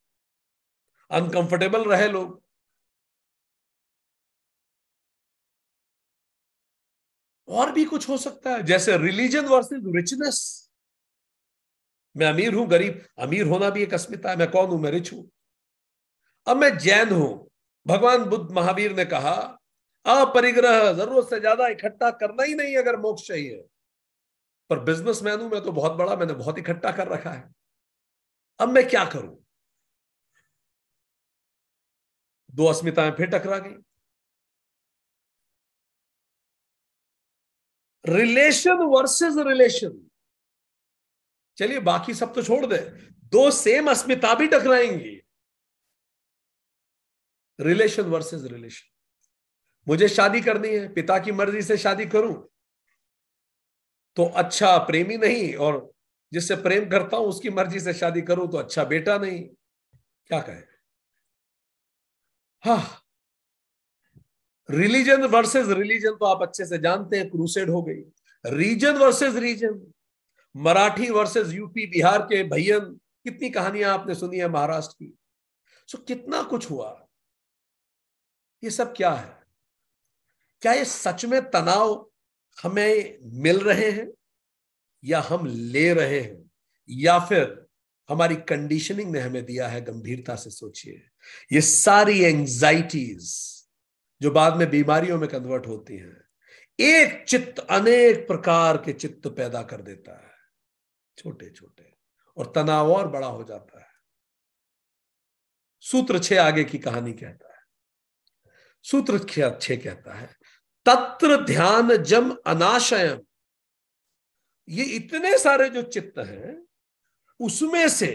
अनकंफर्टेबल रहे लोग और भी कुछ हो सकता है जैसे रिलीजन वर्सेस रिचनेस मैं अमीर हूं गरीब अमीर होना भी एक अस्मिता है मैं कौन हूं मैं रिच हूं अब मैं जैन हूं भगवान बुद्ध महावीर ने कहा अपरिग्रह जरूरत से ज्यादा इकट्ठा करना ही नहीं अगर मोक्ष चाहिए पर बिजनेसमैन हूं मैं तो बहुत बड़ा मैंने बहुत इकट्ठा कर रखा है अब मैं क्या करूं दो अस्मिताएं फिर टकरा गई रिलेशन वर्सेस रिलेशन चलिए बाकी सब तो छोड़ दे दो सेम अस्मिता भी टकराएंगी रिलेशन वर्सेस रिलेशन मुझे शादी करनी है पिता की मर्जी से शादी करूं तो अच्छा प्रेमी नहीं और जिससे प्रेम करता हूं उसकी मर्जी से शादी करूं तो अच्छा बेटा नहीं क्या कहे हा रिलीजन वर्सेस रिलीजन तो आप अच्छे से जानते हैं क्रूसेड हो गई region versus region Marathi versus UP Bihar के भैयन कितनी कहानियां आपने सुनी है महाराष्ट्र की सो कितना कुछ हुआ ये सब क्या है क्या ये सच में तनाव हमें मिल रहे हैं या हम ले रहे हैं या फिर हमारी कंडीशनिंग ने हमें दिया है गंभीरता से सोचिए ये सारी एंजाइटीज जो बाद में बीमारियों में कन्वर्ट होती हैं एक चित्त अनेक प्रकार के चित्त पैदा कर देता है छोटे छोटे और तनाव और बड़ा हो जाता है सूत्र छे आगे की कहानी कहता है सूत्र छे कहता है तत्र ध्यान जम अनाशयम ये इतने सारे जो चित्त हैं उसमें से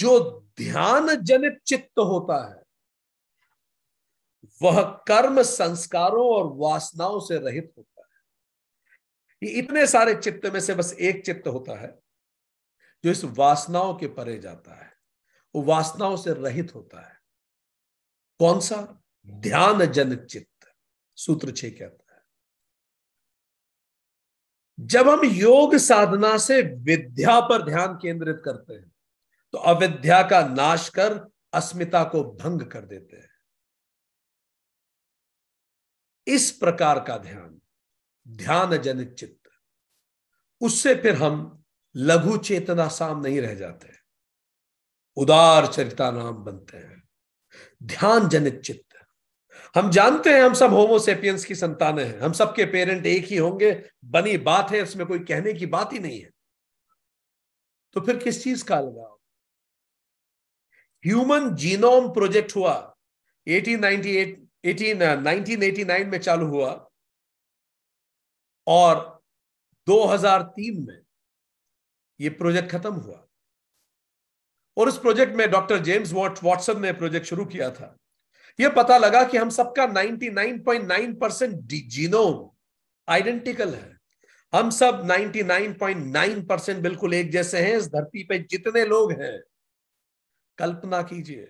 जो ध्यान जनित चित्त होता है वह कर्म संस्कारों और वासनाओं से रहित होता है ये इतने सारे चित्त में से बस एक चित्त होता है जो इस वासनाओं के परे जाता है वो वासनाओं से रहित होता है कौन सा ध्यान जन चित्त सूत्र छे कहता है जब हम योग साधना से विद्या पर ध्यान केंद्रित करते हैं तो अविद्या का नाश कर अस्मिता को भंग कर देते हैं इस प्रकार का ध्यान ध्यान जनित चित्त उससे फिर हम लघु चेतना साम नहीं रह जाते उदार चरिता नाम बनते हैं ध्यान जनित चित्त हम जानते हैं हम सब होमोसेपियंस की संतान हैं हम सबके पेरेंट एक ही होंगे बनी बात है इसमें कोई कहने की बात ही नहीं है तो फिर किस चीज का लगाव ह्यूमन जीनोम प्रोजेक्ट हुआ 1898 1989 में चालू हुआ और 2003 में ये प्रोजेक्ट खत्म हुआ और उस प्रोजेक्ट में डॉक्टर जेम्स वॉट वॉटसन ने प्रोजेक्ट शुरू किया था यह पता लगा कि हम सबका 99.9 परसेंट जीनोम आइडेंटिकल है हम सब 99.9 परसेंट बिल्कुल एक जैसे हैं इस धरती पे जितने लोग हैं कल्पना कीजिए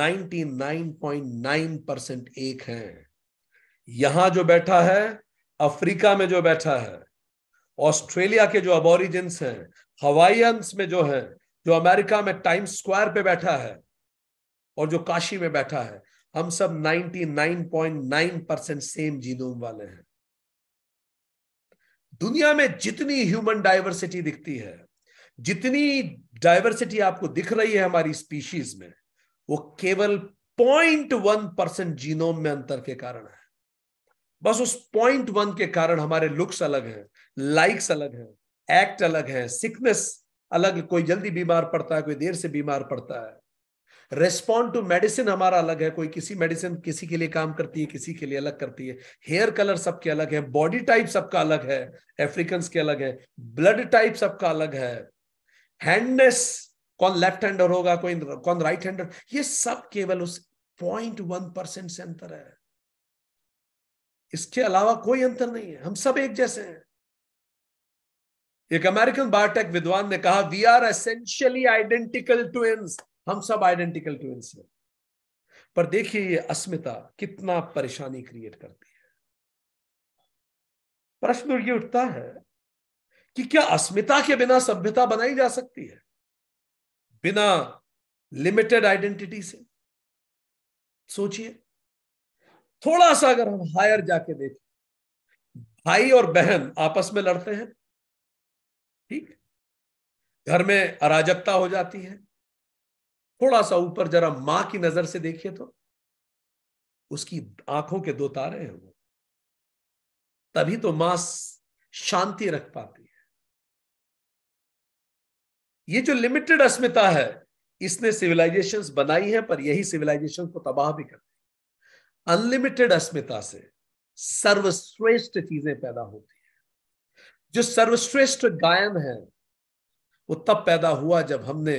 99.9 परसेंट एक हैं यहां जो बैठा है अफ्रीका में जो बैठा है ऑस्ट्रेलिया के जो अबोरिजिन हैं हवाइयंस में जो है जो अमेरिका में टाइम स्क्वायर पे बैठा है और जो काशी में बैठा है हम सब 99.9 परसेंट सेम जीनोम वाले हैं दुनिया में जितनी ह्यूमन डाइवर्सिटी दिखती है जितनी डाइवर्सिटी आपको दिख रही है हमारी स्पीशीज में वो केवल पॉइंट वन परसेंट जीनोम में अंतर के कारण है बस उस पॉइंट वन के कारण हमारे लुक्स अलग हैं लाइक्स अलग हैं एक्ट अलग है सिकनेस अलग कोई जल्दी बीमार पड़ता है कोई देर से बीमार पड़ता है रेस्पॉन्ड टू मेडिसिन हमारा अलग है कोई किसी मेडिसिन किसी के लिए काम करती है किसी के लिए अलग करती है हेयर कलर सबके अलग है बॉडी टाइप सबका अलग है एफ्रीकन के अलग है ब्लड टाइप सबका अलग है हैंडनेस कौन लेफ्ट हैंडर होगा कोई कौन राइट हैंडर ये सब केवल उस पॉइंट वन परसेंट से अंतर है इसके अलावा कोई अंतर नहीं है हम सब एक जैसे हैं एक अमेरिकन बायोटेक विद्वान ने कहा we are essentially identical twins हम सब आइडेंटिकल ट्विंस हैं पर देखिए ये अस्मिता कितना परेशानी क्रिएट करती है प्रश्न ये उठता है कि क्या अस्मिता के बिना सभ्यता बनाई जा सकती है बिना लिमिटेड आइडेंटिटी से सोचिए थोड़ा सा अगर हम हायर जाके देखें भाई और बहन आपस में लड़ते हैं ठीक घर में अराजकता हो जाती है थोड़ा सा ऊपर जरा मां की नजर से देखिए तो उसकी आंखों के दो तारे हैं वो तभी तो मां शांति रख पाती है ये जो लिमिटेड अस्मिता है इसने सिविलाइजेशंस बनाई है पर यही सिविलाइजेशन को तबाह भी करती है अनलिमिटेड अस्मिता से सर्वश्रेष्ठ चीजें पैदा होती है जो सर्वश्रेष्ठ गायन है वो तब पैदा हुआ जब हमने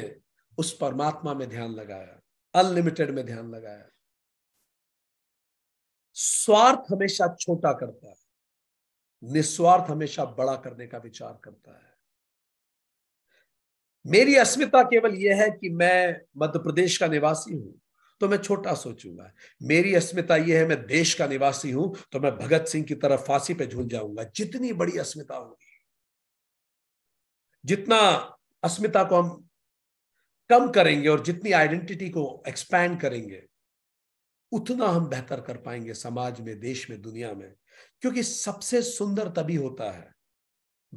उस परमात्मा में ध्यान लगाया अनलिमिटेड में ध्यान लगाया स्वार्थ हमेशा छोटा करता है निस्वार्थ हमेशा बड़ा करने का विचार करता है मेरी अस्मिता केवल यह है कि मैं मध्य प्रदेश का निवासी हूं तो मैं छोटा सोचूंगा मेरी अस्मिता यह है मैं देश का निवासी हूं तो मैं भगत सिंह की तरफ फांसी पे झूल जाऊंगा जितनी बड़ी अस्मिता होगी जितना अस्मिता को हम कम करेंगे और जितनी आइडेंटिटी को एक्सपैंड करेंगे उतना हम बेहतर कर पाएंगे समाज में देश में दुनिया में क्योंकि सबसे सुंदर तभी होता है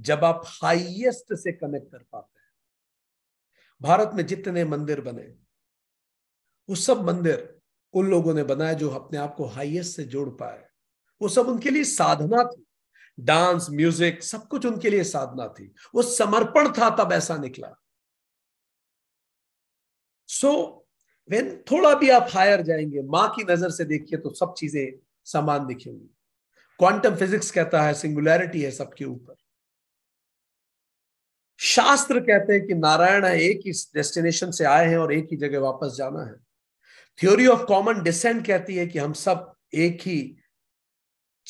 जब आप हाईएस्ट से कनेक्ट कर पाते हैं भारत में जितने मंदिर बने वो सब मंदिर उन लोगों ने बनाए जो अपने आप को हाईएस्ट से जोड़ पाए वो सब उनके लिए साधना थी डांस म्यूजिक सब कुछ उनके लिए साधना थी वो समर्पण था तब ऐसा निकला सो वेन थोड़ा भी आप हायर जाएंगे मां की नजर से देखिए तो सब चीजें समान दिखेंगी क्वांटम फिजिक्स कहता है सिंगुलैरिटी है सबके ऊपर शास्त्र कहते हैं कि नारायण एक ही डेस्टिनेशन से आए हैं और एक ही जगह वापस जाना है थ्योरी ऑफ कॉमन डिसेंट कहती है कि हम सब एक ही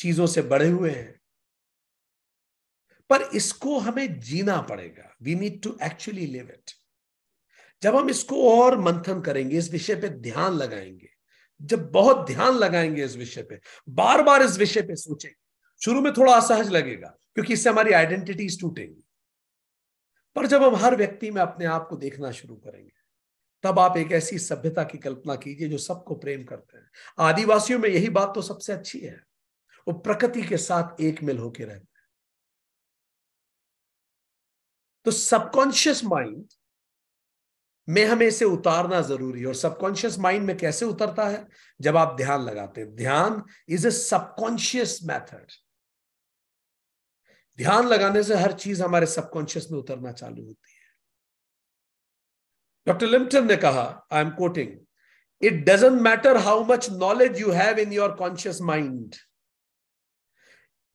चीजों से बड़े हुए हैं पर इसको हमें जीना पड़ेगा we need to actually live it जब हम इसको और मंथन करेंगे इस विषय पे ध्यान लगाएंगे जब बहुत ध्यान लगाएंगे इस विषय पे बार बार इस विषय पे सोचेंगे शुरू में थोड़ा असहज लगेगा क्योंकि इससे हमारी आइडेंटिटीज टूटेंगी पर जब हम हर व्यक्ति में अपने आप को देखना शुरू करेंगे तब आप एक ऐसी सभ्यता की कल्पना कीजिए जो सबको प्रेम करते हैं आदिवासियों में यही बात तो सबसे अच्छी है वो प्रकृति के साथ एक मिल होकर रहते हैं तो सबकॉन्शियस माइंड में हमें इसे उतारना जरूरी है और सबकॉन्शियस माइंड में कैसे उतरता है जब आप ध्यान लगाते हैं ध्यान इज ए सबकॉन्शियस मेथड ध्यान लगाने से हर चीज हमारे सबकॉन्शियस में उतरना चालू होती है डॉक्टर लिम्टन ने कहा I am quoting it doesn't matter how much knowledge you have in your conscious mind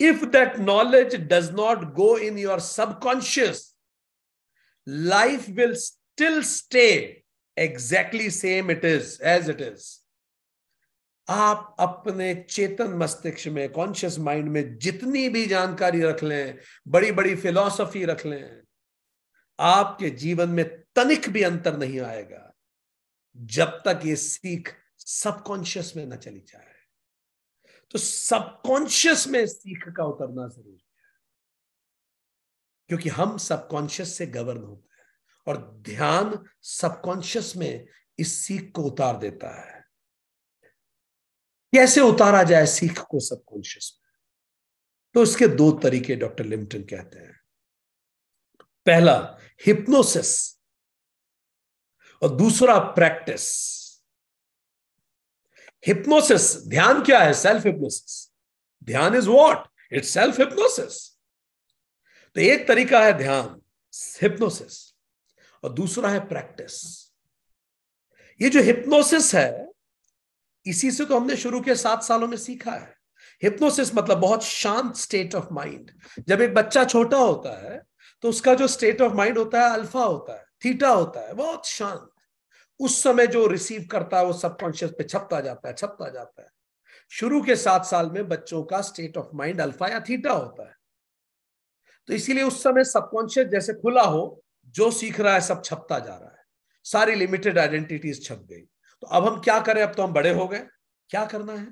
if that knowledge does not go in your subconscious life will still stay exactly same it is as it is आप अपने चेतन मस्तिष्क में कॉन्शियस माइंड में जितनी भी जानकारी रख लें बड़ी बड़ी फिलॉसफी रख लें आपके जीवन में तनिक भी अंतर नहीं आएगा जब तक ये सीख सबकॉन्शियस में न चली जाए तो सबकॉन्शियस में सीख का उतरना जरूरी है क्योंकि हम सबकॉन्शियस से गवर्न होते हैं और ध्यान सबकॉन्शियस में इस सीख को उतार देता है कैसे उतारा जाए सीख को सबकॉन्शियस में तो इसके दो तरीके डॉक्टर लिमटन कहते हैं पहला हिप्नोसिस और दूसरा प्रैक्टिस हिप्नोसिस ध्यान क्या है self hypnosis dhyan is what it's self hypnosis तो एक तरीका है ध्यान हिप्नोसिस और दूसरा है प्रैक्टिस ये जो हिप्नोसिस है इसी से तो हमने शुरू के सात सालों में सीखा है हिप्नोसिस मतलब बहुत शांत स्टेट ऑफ माइंड जब एक बच्चा छोटा होता है तो उसका जो स्टेट ऑफ माइंड होता है अल्फा होता है थीटा होता है बहुत शांत उस समय जो रिसीव करता है वो सबकॉन्शियस पे छपता जाता है छपता जाता है शुरू के सात साल में बच्चों का स्टेट ऑफ माइंड अल्फा या थीटा होता है तो इसीलिए उस समय सबकॉन्शियस जैसे खुला हो जो सीख रहा है सब छपता जा रहा है सारी लिमिटेड आइडेंटिटीज छप गई तो अब हम क्या करें अब तो हम बड़े हो गए क्या करना है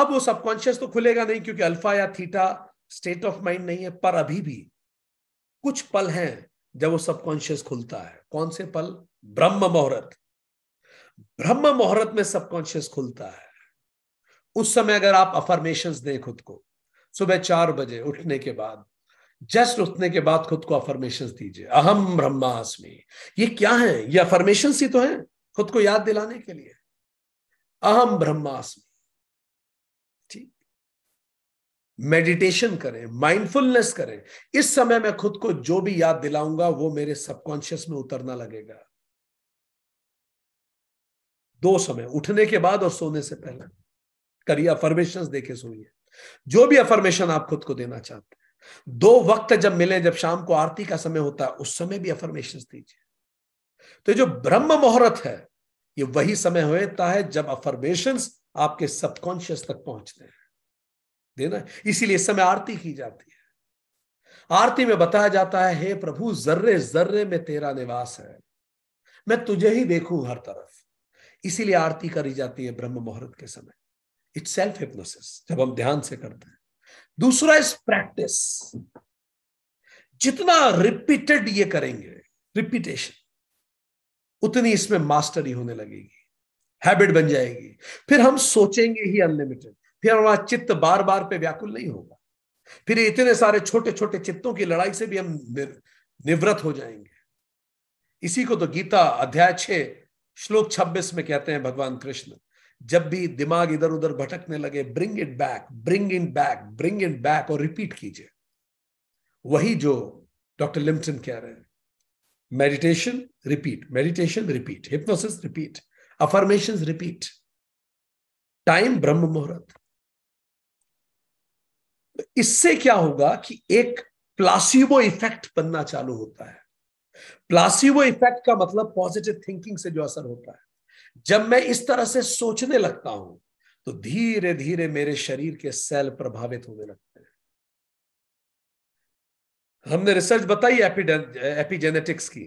अब वो सबकॉन्शियस तो खुलेगा नहीं क्योंकि अल्फा या थीटा स्टेट ऑफ माइंड नहीं है पर अभी भी कुछ पल हैं जब वो सबकॉन्शियस खुलता है कौन से पल ब्रह्म मुहूर्त ब्रह्म मुहूर्त में सबकॉन्शियस खुलता है उस समय अगर आप अफर्मेशन दें खुद को सुबह चार बजे उठने के बाद जस्ट उठने के बाद खुद को अफर्मेशन दीजिए अहम ब्रह्मास्मि ये क्या है ये अफर्मेशन ही तो है खुद को याद दिलाने के लिए अहम ब्रह्मास्मि ठीक मेडिटेशन करें माइंडफुलनेस करें इस समय मैं खुद को जो भी याद दिलाऊंगा वो मेरे सबकॉन्शियस में उतरना लगेगा दो समय उठने के बाद और सोने से पहले करिए अफर्मेशन देखे सोइए जो भी अफर्मेशन आप खुद को देना चाहते हैं दो वक्त जब मिले जब शाम को आरती का समय होता है उस समय भी अफर्मेशन दीजिए तो जो ब्रह्म मुहूर्त है ये वही समय होता है जब अफर्मेशन आपके सबकॉन्शियस तक पहुंचते हैं देना इसीलिए समय आरती की जाती है आरती में बताया जाता है हे प्रभु जर्रे जर्रे में तेरा निवास है मैं तुझे ही देखूं हर तरफ इसीलिए आरती करी जाती है ब्रह्म मुहूर्त के समय इट्स सेल्फ हिप्नोसिस जब हम ध्यान से करते हैं दूसरा इज प्रैक्टिस जितना रिपीटेड ये करेंगे रिपीटेशन उतनी इसमें मास्टरी होने लगेगी हैबिट बन जाएगी फिर हम सोचेंगे ही अनलिमिटेड फिर हमारा चित्त बार बार पे व्याकुल नहीं होगा फिर इतने सारे छोटे छोटे चित्तों की लड़ाई से भी हम निवृत्त हो जाएंगे इसी को तो गीता अध्याय छे श्लोक छब्बीस में कहते हैं भगवान कृष्ण जब भी दिमाग इधर उधर भटकने लगे bring it back bring in back bring in back और रिपीट कीजिए वही जो डॉक्टर लिम्पटन कह रहे हैं meditation repeat meditation repeat hypnosis repeat affirmation repeat time Brahma muhurta इससे क्या होगा कि एक प्लासिबो इफेक्ट बनना चालू होता है प्लासिबो इफेक्ट का मतलब पॉजिटिव थिंकिंग से जो असर होता है जब मैं इस तरह से सोचने लगता हूं तो धीरे धीरे मेरे शरीर के सेल प्रभावित होने लगते हैं हमने रिसर्च बताई एपिजेनेटिक्स की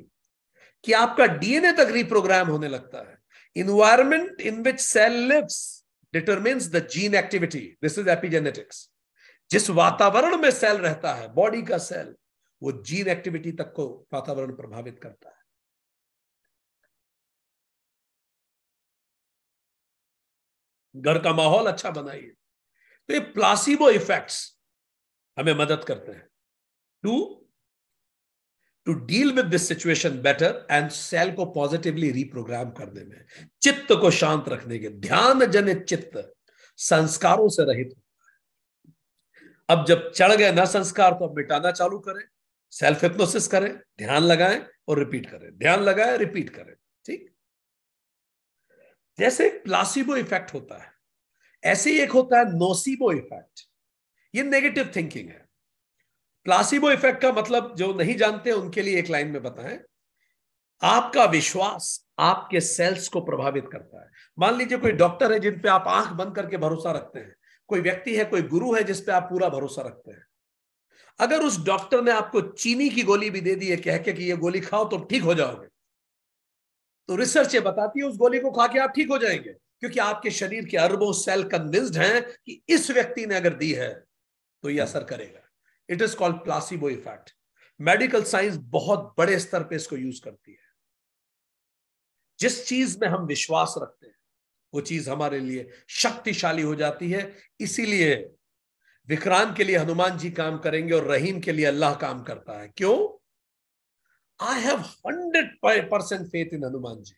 कि आपका डीएनए तक रिप्रोग्राम होने लगता है environment in which cell lives determines the gene activity this is epigenetics जिस वातावरण में सेल रहता है बॉडी का सेल वो जीन एक्टिविटी तक को वातावरण प्रभावित करता है घर का माहौल अच्छा बनाइए तो ये प्लासिबो इफेक्ट्स हमें मदद करते हैं to to deal with this situation better and cell को पॉजिटिवली रिप्रोग्राम करने में चित्त को शांत रखने के ध्यान जनित चित्त संस्कारों से रहित होता है अब जब चढ़ गए ना संस्कार तो अब मिटाना चालू करें सेल्फ हिप्नोसिस करें ध्यान लगाएं और रिपीट करें ध्यान लगाएं रिपीट करें ठीक जैसे प्लासिबो इफेक्ट होता है ऐसे ही एक होता है नोसीबो इफेक्ट ये नेगेटिव थिंकिंग है प्लासिबो इफेक्ट का मतलब जो नहीं जानते उनके लिए एक लाइन में बताएं आपका विश्वास आपके सेल्स को प्रभावित करता है मान लीजिए कोई डॉक्टर है जिन पे आप आंख बंद करके भरोसा रखते हैं कोई व्यक्ति है कोई गुरु है जिस पे आप पूरा भरोसा रखते हैं अगर उस डॉक्टर ने आपको चीनी की गोली भी दे दी है कह के कि ये गोली खाओ तो ठीक हो जाओगे तो रिसर्च ये बताती है उस गोली को खा के आप ठीक हो जाएंगे क्योंकि आपके शरीर के अरबों सेल कन्विंस्ड हैं कि इस व्यक्ति ने अगर दी है तो ये असर करेगा it is called placebo effect medical science बहुत बड़े स्तर पे इसको यूज करती है जिस चीज में हम विश्वास रखते हैं वो चीज हमारे लिए शक्तिशाली हो जाती है इसीलिए विक्रांत के लिए हनुमान जी काम करेंगे और रहीम के लिए अल्लाह काम करता है क्यों I have 100% faith in Hanumanji.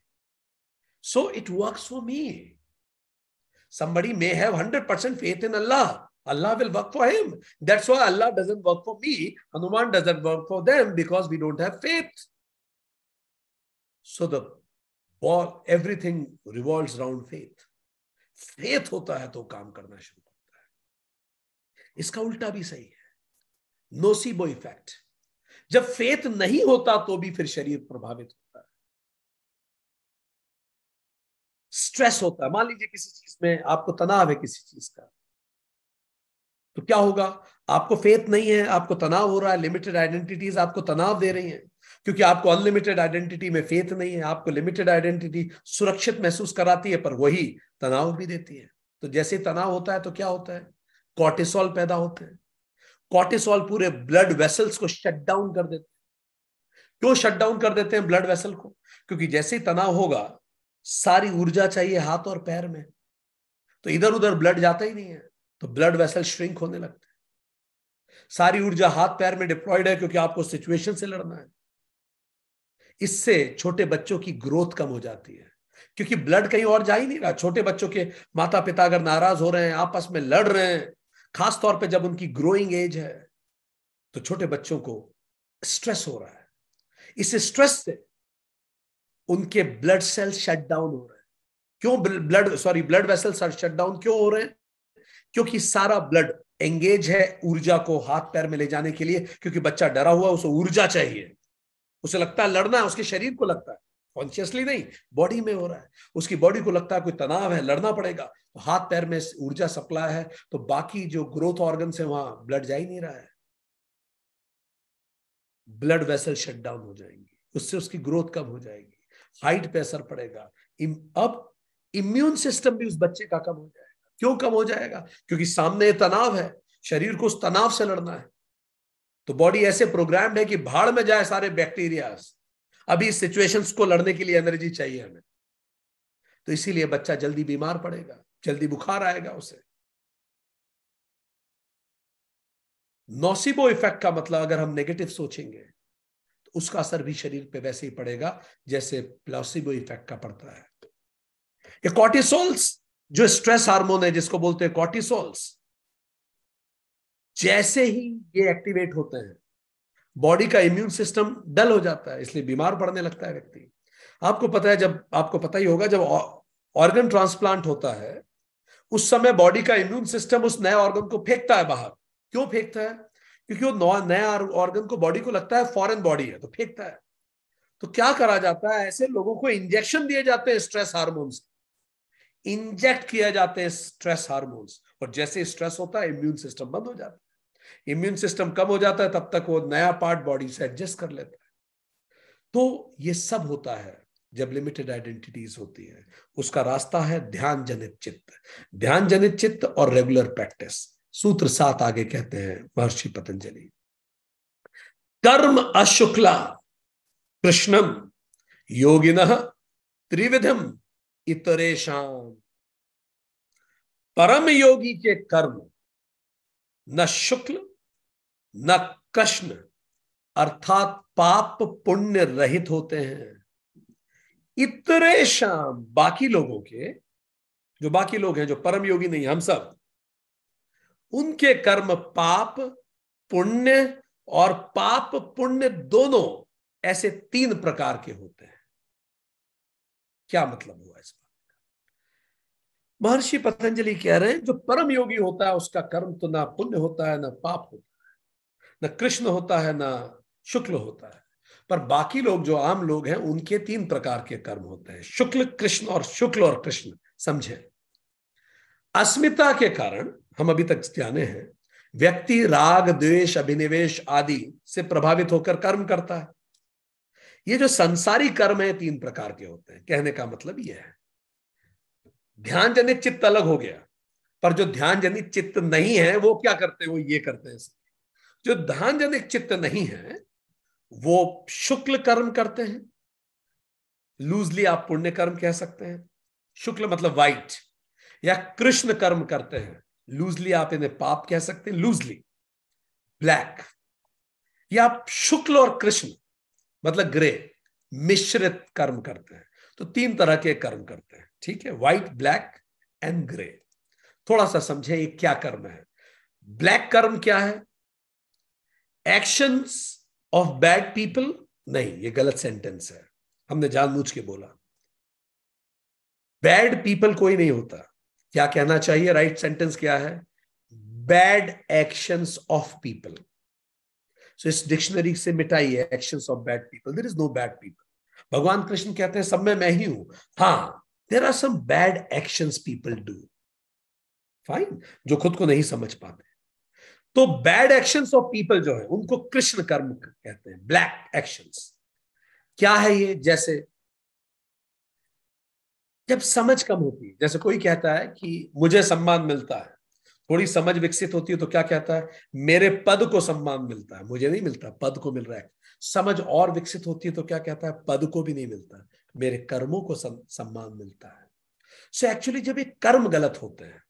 So it works for me. Somebody may have 100% faith in Allah. Allah will work for him. That's why Allah doesn't work for me. Hanuman doesn't work for them because we don't have faith. So the ball, everything revolves around faith. Faith होता है तो काम करना शुरू करता है इसका उल्टा भी सही है नोसीबो effect. जब फेत नहीं होता तो भी फिर शरीर प्रभावित होता है स्ट्रेस होता है मान लीजिए किसी चीज में आपको तनाव है किसी चीज का तो क्या होगा आपको फेत नहीं है आपको तनाव हो रहा है लिमिटेड आइडेंटिटीज आपको तनाव दे रही हैं क्योंकि आपको अनलिमिटेड आइडेंटिटी में फेत नहीं है आपको लिमिटेड आइडेंटिटी सुरक्षित महसूस कराती है पर वही तनाव भी देती है तो जैसे तनाव होता है तो क्या होता है कॉर्टिसोल पैदा होते हैं कॉर्टिसोल पूरे ब्लड वेसल्स को शट डाउन कर देते हैं क्यों शट डाउन कर देते हैं ब्लड वेसल को क्योंकि जैसे ही तनाव होगा सारी ऊर्जा चाहिए हाथ और पैर में तो इधर उधर ब्लड जाता ही नहीं है तो ब्लड वेसल श्रिंक होने लगते हैं सारी ऊर्जा हाथ पैर में डिप्लॉयड है क्योंकि आपको सिचुएशन से लड़ना है इससे छोटे बच्चों की ग्रोथ कम हो जाती है क्योंकि ब्लड कहीं और जा ही नहीं रहा छोटे बच्चों के माता पिता अगर नाराज हो रहे हैं आपस में लड़ रहे हैं खास तौर पे जब उनकी ग्रोइंग एज है तो छोटे बच्चों को स्ट्रेस हो रहा है इस स्ट्रेस से उनके ब्लड सेल शट डाउन हो रहे हैं क्यों blood sorry blood vessel shut down क्यों हो रहे हैं क्योंकि सारा ब्लड एंगेज है ऊर्जा को हाथ पैर में ले जाने के लिए क्योंकि बच्चा डरा हुआ उसे ऊर्जा चाहिए उसे लगता है लड़ना है उसके शरीर को लगता है कॉन्शियसली नहीं बॉडी में हो रहा है उसकी बॉडी को लगता है कोई तनाव है लड़ना पड़ेगा तो हाथ पैर में ऊर्जा सप्लाई है तो बाकी जो ग्रोथ ऑर्गन है वहां ब्लड जा ही नहीं रहा है ब्लड वेसल शट डाउन हो जाएंगी उससे उसकी ग्रोथ कम हो जाएगी हाइट पे असर पड़ेगा इम, अब इम्यून सिस्टम भी उस बच्चे का कम हो जाएगा क्यों कम हो जाएगा क्योंकि सामने तनाव है शरीर को उस तनाव से लड़ना है तो बॉडी ऐसे प्रोग्राम्ड है कि भाड़ में जाए सारे बैक्टीरिया अभी सिचुएशंस को लड़ने के लिए एनर्जी चाहिए हमें तो इसीलिए बच्चा जल्दी बीमार पड़ेगा जल्दी बुखार आएगा उसे नोसिबो इफेक्ट का मतलब अगर हम नेगेटिव सोचेंगे तो उसका असर भी शरीर पे वैसे ही पड़ेगा जैसे प्लासिबो इफेक्ट का पड़ता है ये कॉर्टिसोल्स जो स्ट्रेस हार्मोन है जिसको बोलते हैं कॉर्टिसोल्स जैसे ही ये एक्टिवेट होते हैं बॉडी का इम्यून सिस्टम डल हो जाता है इसलिए बीमार पड़ने लगता है व्यक्ति आपको पता है जब आपको पता ही होगा जब ऑर्गन ट्रांसप्लांट होता है उस समय बॉडी का इम्यून सिस्टम उस नए ऑर्गन को फेंकता है बाहर क्यों फेंकता है क्योंकि वो नया ऑर्गन को बॉडी को लगता है फॉरेन बॉडी है तो फेंकता है तो क्या करा जाता है ऐसे लोगों को इंजेक्शन दिए जाते हैं स्ट्रेस हार्मोन्स इंजेक्ट किया जाते हैं स्ट्रेस हार्मोन्स और जैसे स्ट्रेस होता है इम्यून सिस्टम बंद हो जाता है इम्यून सिस्टम कम हो जाता है तब तक वो नया पार्ट बॉडी से एडजस्ट कर लेता है तो ये सब होता है जब लिमिटेड आइडेंटिटीज होती है उसका रास्ता है ध्यान जनित चित्त ध्यान जनित चित्त और रेगुलर प्रैक्टिस सूत्र सात आगे कहते हैं महर्षि पतंजलि कर्म अशुक्ला कृष्णम योगिन त्रिविधम इतरेशम परम योगी के कर्म न शुक्ल न कृष्ण अर्थात पाप पुण्य रहित होते हैं इतरे शाम बाकी लोगों के जो बाकी लोग हैं जो परम योगी नहीं हम सब उनके कर्म पाप पुण्य और पाप पुण्य दोनों ऐसे तीन प्रकार के होते हैं क्या मतलब हुआ इसमें महर्षि पतंजलि कह रहे हैं जो परम योगी होता है उसका कर्म तो ना पुण्य होता है ना पाप होता है न कृष्ण होता है ना शुक्ल होता है पर बाकी लोग जो आम लोग हैं उनके तीन प्रकार के कर्म होते हैं शुक्ल कृष्ण और शुक्ल और कृष्ण समझे अस्मिता के कारण हम अभी तक जाने हैं व्यक्ति राग द्वेष अभिनिवेश आदि से प्रभावित होकर कर्म करता है ये जो संसारी कर्म है तीन प्रकार के होते हैं कहने का मतलब यह है ध्यान जनित चित्त अलग हो गया पर जो ध्यान जनित चित्त नहीं है वो क्या करते हैं वो ये करते हैं जो ध्यान जनित चित्त नहीं है वो शुक्ल कर्म करते हैं लूजली आप पुण्य कर्म कह सकते हैं शुक्ल मतलब वाइट या कृष्ण कर्म करते हैं लूजली आप इन्हें पाप कह सकते हैं लूजली ब्लैक या आप शुक्ल और कृष्ण मतलब ग्रे मिश्रित कर्म करते हैं तो तीन तरह के कर्म करते हैं ठीक है व्हाइट ब्लैक एंड ग्रे थोड़ा सा समझे ये क्या कर्म है ब्लैक कर्म क्या है एक्शंस ऑफ बैड पीपल नहीं ये गलत सेंटेंस है हमने जानबूझ के बोला बैड पीपल कोई नहीं होता क्या कहना चाहिए राइट right सेंटेंस क्या है bad actions of people so इस डिक्शनरी से मिटाइए actions of bad people there is no bad people भगवान कृष्ण कहते हैं सब में मैं ही हूं हाँ there are some bad action people do fine जो खुद को नहीं समझ पाते तो बैड एक्शन ऑफ पीपल जो है उनको कृष्ण कर्म कहते हैं ब्लैक एक्शन क्या है ये जैसे जब समझ कम होती है जैसे कोई कहता है कि मुझे सम्मान मिलता है थोड़ी समझ विकसित होती है तो क्या कहता है मेरे पद को सम्मान मिलता है मुझे नहीं मिलता पद को मिल रहा है समझ और विकसित होती है तो क्या कहता है पद को भी नहीं मिलता मेरे कर्मों को सम, सम्मान मिलता है सो so एक्चुअली जब ये कर्म गलत होते हैं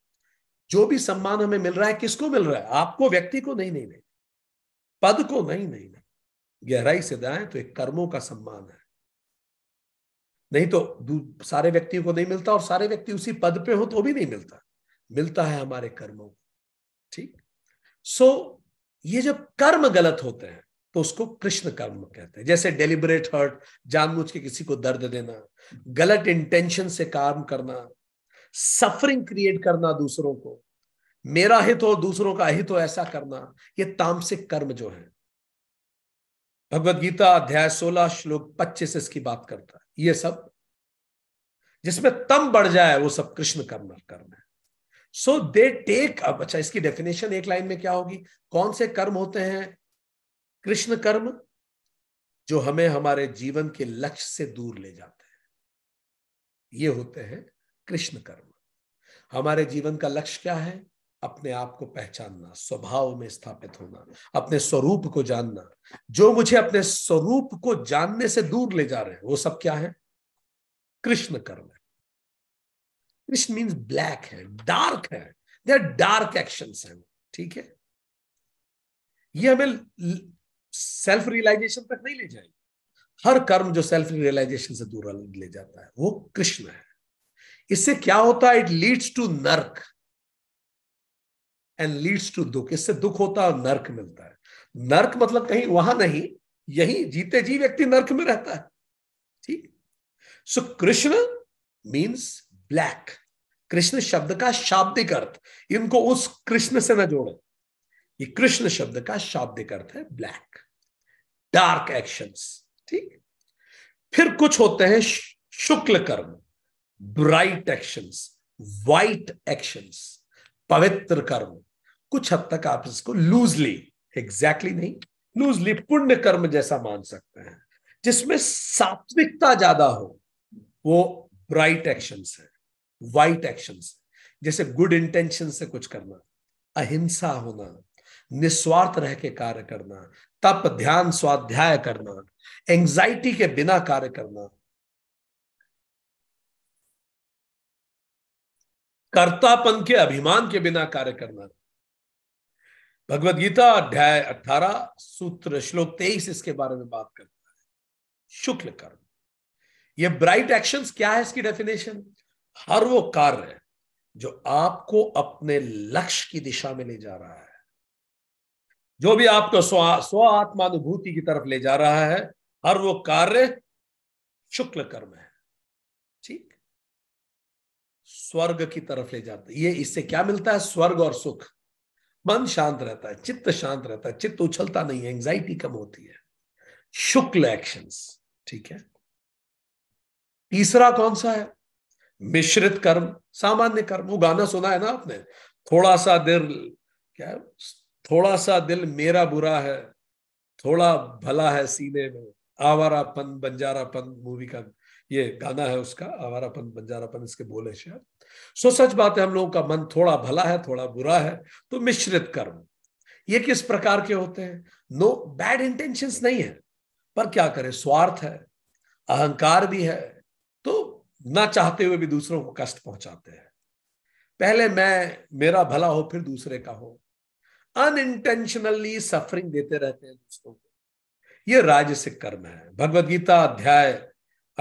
जो भी सम्मान हमें मिल रहा है किसको मिल रहा है आपको व्यक्ति को नहीं नहीं नहीं पद को नहीं नहीं नहीं गहराई से जाए तो एक कर्मों का सम्मान है नहीं तो सारे व्यक्तियों को नहीं मिलता और सारे व्यक्ति उसी पद पे हो तो भी नहीं मिलता मिलता है हमारे कर्मों को ठीक सो so, ये जब कर्म गलत होते हैं तो उसको कृष्ण कर्म कहते हैं जैसे डेलिबरेट हर्ट जानबूझ के किसी को दर्द देना गलत इंटेंशन से काम करना सफरिंग क्रिएट करना दूसरों को मेरा हित हो दूसरों का हित हो ऐसा करना ये तामसिक कर्म जो है भगवत गीता अध्याय 16 श्लोक 25 इसकी बात करता है ये सब जिसमें तम बढ़ जाए वो सब कृष्ण कर्म कर्म है सो दे टेक अब अच्छा इसकी डेफिनेशन एक लाइन में क्या होगी कौन से कर्म होते हैं कृष्ण कर्म जो हमें हमारे जीवन के लक्ष्य से दूर ले जाते हैं ये होते हैं कृष्ण कर्म हमारे जीवन का लक्ष्य क्या है अपने आप को पहचानना स्वभाव में स्थापित होना अपने स्वरूप को जानना जो मुझे अपने स्वरूप को जानने से दूर ले जा रहे हैं वो सब क्या है कृष्ण कर्म है कृष्ण मीन्स ब्लैक है डार्क है डार्क एक्शन है ठीक है ये हमें सेल्फ रियलाइजेशन तक नहीं ले जाएगी हर कर्म जो सेल्फ रियलाइजेशन से दूर ले जाता है वो कृष्ण है इससे क्या होता है it leads to narak and leads to dukh इससे दुख होता है और नर्क मिलता है नर्क मतलब कहीं वहां नहीं यही जीते जी व्यक्ति नर्क में रहता है ठीक so Krishna means black Krishna शब्द का शाब्दिक अर्थ इनको उस कृष्ण से ना जोड़े ये कृष्ण शब्द का शाब्दिक अर्थ है ब्लैक डार्क एक्शंस ठीक फिर कुछ होते हैं शुक्ल कर्म ब्राइट एक्शंस वाइट एक्शंस पवित्र कर्म कुछ हद तक आप इसको लूजली एग्जैक्टली exactly नहीं लूजली पुण्य कर्म जैसा मान सकते हैं जिसमें सात्विकता ज्यादा हो वो ब्राइट एक्शंस है वाइट एक्शंस जैसे गुड इंटेंशन से कुछ करना अहिंसा होना निस्वार्थ रह के कार्य करना तप ध्यान स्वाध्याय करना एंग्जाइटी के बिना कार्य करना कर्तापन के अभिमान के बिना कार्य करना भगवत गीता अध्याय अठारह सूत्र श्लोक तेईस इसके बारे में बात करता है शुक्ल कर्म ये ब्राइट एक्शंस क्या है इसकी डेफिनेशन हर वो कार्य जो आपको अपने लक्ष्य की दिशा में ले जा रहा है जो भी आपको स्व स्व आत्मानुभूति की तरफ ले जा रहा है हर वो कार्य शुक्ल कर्म है ठीक स्वर्ग की तरफ ले जाता ये इससे क्या मिलता है स्वर्ग और सुख मन शांत रहता है चित्त शांत रहता है चित्त उछलता नहीं है एंग्जाइटी कम होती है शुक्ल एक्शंस ठीक है तीसरा कौन सा है मिश्रित कर्म सामान्य कर्म वो गाना सुना है ना आपने थोड़ा सा देर क्या थोड़ा सा दिल मेरा बुरा है थोड़ा भला है सीने में आवारापन बंजारापन मूवी का ये गाना है उसका आवारापन बंजारापन इसके बोले शायद सो सच बात है हम लोगों का मन थोड़ा भला है थोड़ा बुरा है तो मिश्रित कर्म ये किस प्रकार के होते हैं नो बैड इंटेंशन नहीं है पर क्या करें स्वार्थ है अहंकार भी है तो ना चाहते हुए भी दूसरों को कष्ट पहुंचाते हैं पहले मैं मेरा भला हो फिर दूसरे का हो अनइंटेंशनली सफरिंग देते रहते हैं दूसरों को ये राजसिक कर्म है भगवदगीता अध्याय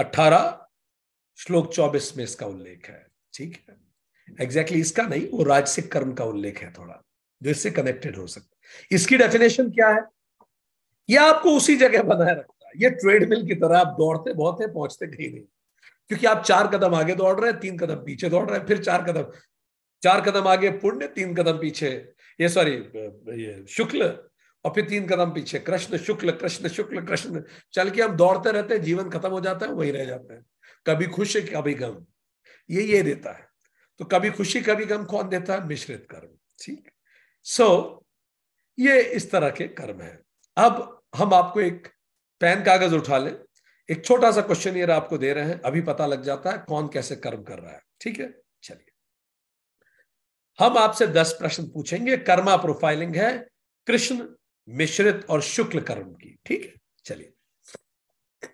18 श्लोक 24 में इसका उल्लेख है ठीक है एग्जैक्टली exactly इसका नहीं वो राजसिक कर्म का उल्लेख है थोड़ा जो इससे कनेक्टेड हो सकता है इसकी डेफिनेशन क्या है ये आपको उसी जगह बनाए रखता है ये ट्रेडमिल की तरह आप दौड़ते बहुत है पहुंचते कहीं नहीं क्योंकि आप चार कदम आगे दौड़ रहे हैं तीन कदम पीछे दौड़ रहे हैं फिर चार कदम चार कदम आगे पुण्य तीन कदम पीछे ये सॉरी ये शुक्ल और फिर तीन कदम पीछे कृष्ण शुक्ल कृष्ण शुक्ल कृष्ण चल के हम दौड़ते रहते हैं जीवन खत्म हो जाता है वही रह जाते हैं कभी खुश कभी गम ये ये देता है तो कभी खुशी कभी गम कौन देता है मिश्रित कर्म ठीक सो so, ये इस तरह के कर्म है अब हम आपको एक पेन कागज उठा लें एक छोटा सा क्वेश्चन आपको दे रहे हैं अभी पता लग जाता है कौन कैसे कर्म कर रहा है ठीक है हम आपसे दस प्रश्न पूछेंगे कर्मा प्रोफाइलिंग है कृष्ण मिश्रित और शुक्ल कर्म की ठीक है चलिए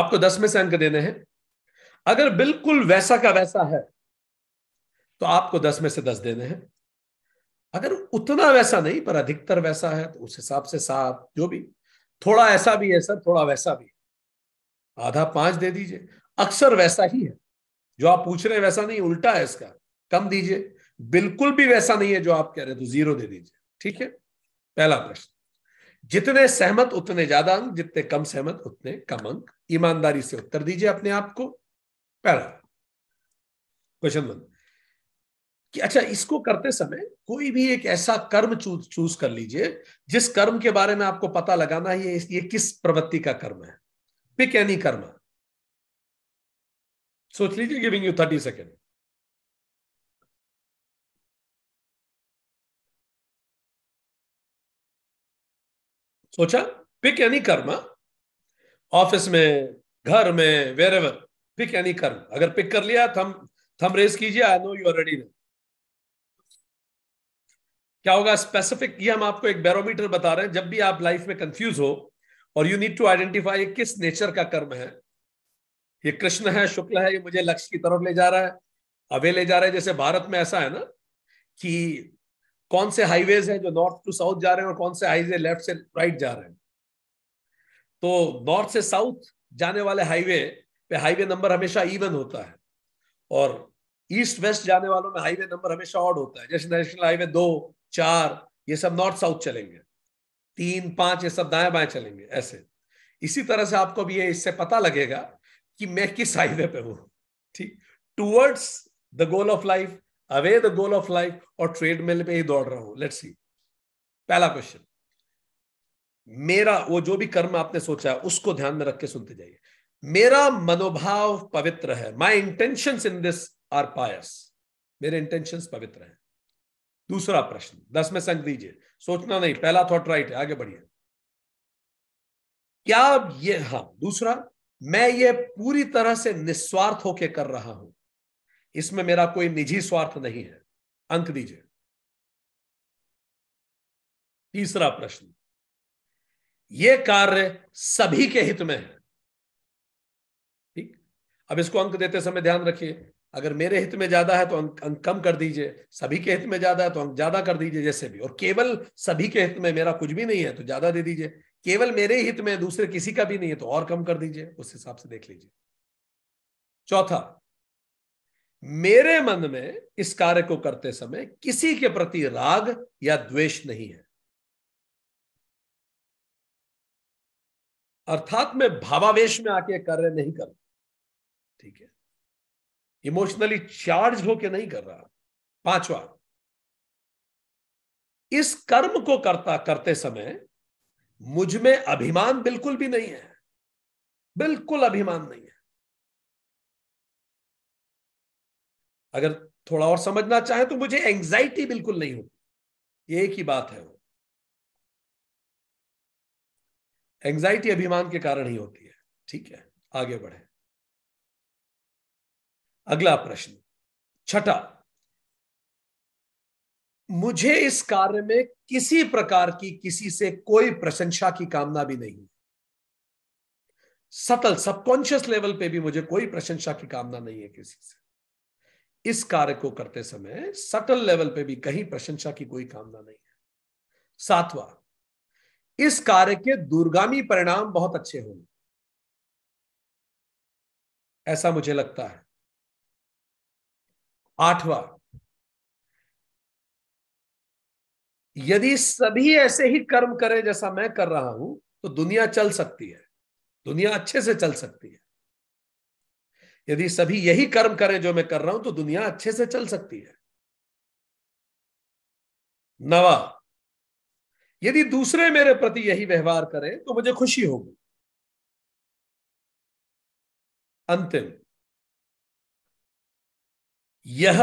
आपको दस में से अंक देने हैं अगर बिल्कुल वैसा का वैसा है तो आपको दस में से दस देने हैं अगर उतना वैसा नहीं पर अधिकतर वैसा है तो उस हिसाब से सात जो भी थोड़ा ऐसा भी है सर थोड़ा वैसा भी है आधा पांच दे दीजिए अक्सर वैसा ही है जो आप पूछ रहे हैं वैसा नहीं उल्टा है इसका कम दीजिए बिल्कुल भी वैसा नहीं है जो आप कह रहे हैं तो जीरो दे दीजिए ठीक है पहला प्रश्न जितने सहमत उतने ज्यादा अंक जितने कम सहमत उतने कम अंक ईमानदारी से उत्तर दीजिए अपने आप को पहला क्वेश्चन वन कि अच्छा इसको करते समय कोई भी एक ऐसा कर्म चूज चूज कर लीजिए जिस कर्म के बारे में आपको पता लगाना है ये, ये किस प्रवृत्ति का कर्म है पिक एनी कर्म है So it's literally giving you 30 seconds. सोचा पिक एनी कर्म ऑफिस में घर में वेर एवर पिक एनी कर्म अगर पिक कर लिया थम थम रेस कीजिए आई नो यू रेडी क्या होगा स्पेसिफिक ये हम आपको एक बैरोमीटर बता रहे हैं जब भी आप लाइफ में कंफ्यूज हो और यू नीड टू आइडेंटिफाई किस नेचर का कर्म है ये कृष्ण है शुक्ल है ये मुझे लक्ष्य की तरफ ले जा रहा है अवे ले जा रहा है जैसे भारत में ऐसा है ना कि कौन से हाईवेज हैं जो नॉर्थ टू साउथ जा रहे हैं और कौन से हाईवे लेफ्ट से राइट जा रहे हैं तो नॉर्थ से साउथ जाने वाले हाईवे पे हाईवे नंबर हमेशा इवन होता है और ईस्ट वेस्ट जाने वालों में हाईवे नंबर हमेशा ऑड होता है जैसे नेशनल हाईवे दो चार ये सब नॉर्थ साउथ चलेंगे तीन पांच ये सब दाएं बाएं चलेंगे ऐसे इसी तरह से आपको भी ये इससे पता लगेगा कि मैं किस हाईवे पे हूं ठीक towards the goal of life away the goal of life और ट्रेडमिल पे ही दौड़ रहा हूं लेट्स सी पहला क्वेश्चन मेरा वो जो भी कर्म आपने सोचा है उसको ध्यान में रख के सुनते जाइए मेरा मनोभाव पवित्र है my intention in this are pious मेरे इंटेंशन पवित्र है दूसरा प्रश्न दस में संग दीजिए सोचना नहीं पहला थॉट राइट है आगे बढ़िए क्या ये हाँ दूसरा मैं ये पूरी तरह से निस्वार्थ होके कर रहा हूं इसमें मेरा कोई निजी स्वार्थ नहीं है अंक दीजिए तीसरा प्रश्न ये कार्य सभी के हित में है ठीक अब इसको अंक देते समय ध्यान रखिए अगर मेरे हित में ज्यादा है तो अंक अंक कम कर दीजिए सभी के हित में ज्यादा है तो अंक ज्यादा कर दीजिए जैसे भी और केवल सभी के हित में मेरा कुछ भी नहीं है तो ज्यादा दे दीजिए केवल मेरे हित में दूसरे किसी का भी नहीं है तो और कम कर दीजिए उस हिसाब से देख लीजिए चौथा मेरे मन में इस कार्य को करते समय किसी के प्रति राग या द्वेष नहीं है अर्थात मैं भावावेश में आके कार्य नहीं कर रहा ठीक है इमोशनली चार्ज होके नहीं कर रहा पांचवा इस कर्म को करता करते समय मुझ में अभिमान बिल्कुल भी नहीं है बिल्कुल अभिमान नहीं है अगर थोड़ा और समझना चाहे तो मुझे एंग्जाइटी बिल्कुल नहीं होती एक ही बात है वो एंग्जाइटी अभिमान के कारण ही होती है ठीक है आगे बढ़े अगला प्रश्न छठा मुझे इस कार्य में किसी प्रकार की किसी से कोई प्रशंसा की कामना भी नहीं सतल सबकॉन्शियस लेवल पे भी मुझे कोई प्रशंसा की कामना नहीं है किसी से इस कार्य को करते समय सटल लेवल पे भी कहीं प्रशंसा की कोई कामना नहीं है सातवा इस कार्य के दूरगामी परिणाम बहुत अच्छे होंगे ऐसा मुझे लगता है आठवा यदि सभी ऐसे ही कर्म करें जैसा मैं कर रहा हूं तो दुनिया चल सकती है दुनिया अच्छे से चल सकती है यदि सभी यही कर्म करें जो मैं कर रहा हूं तो दुनिया अच्छे से चल सकती है नवा यदि दूसरे मेरे प्रति यही व्यवहार करें तो मुझे खुशी होगी अंतिम यह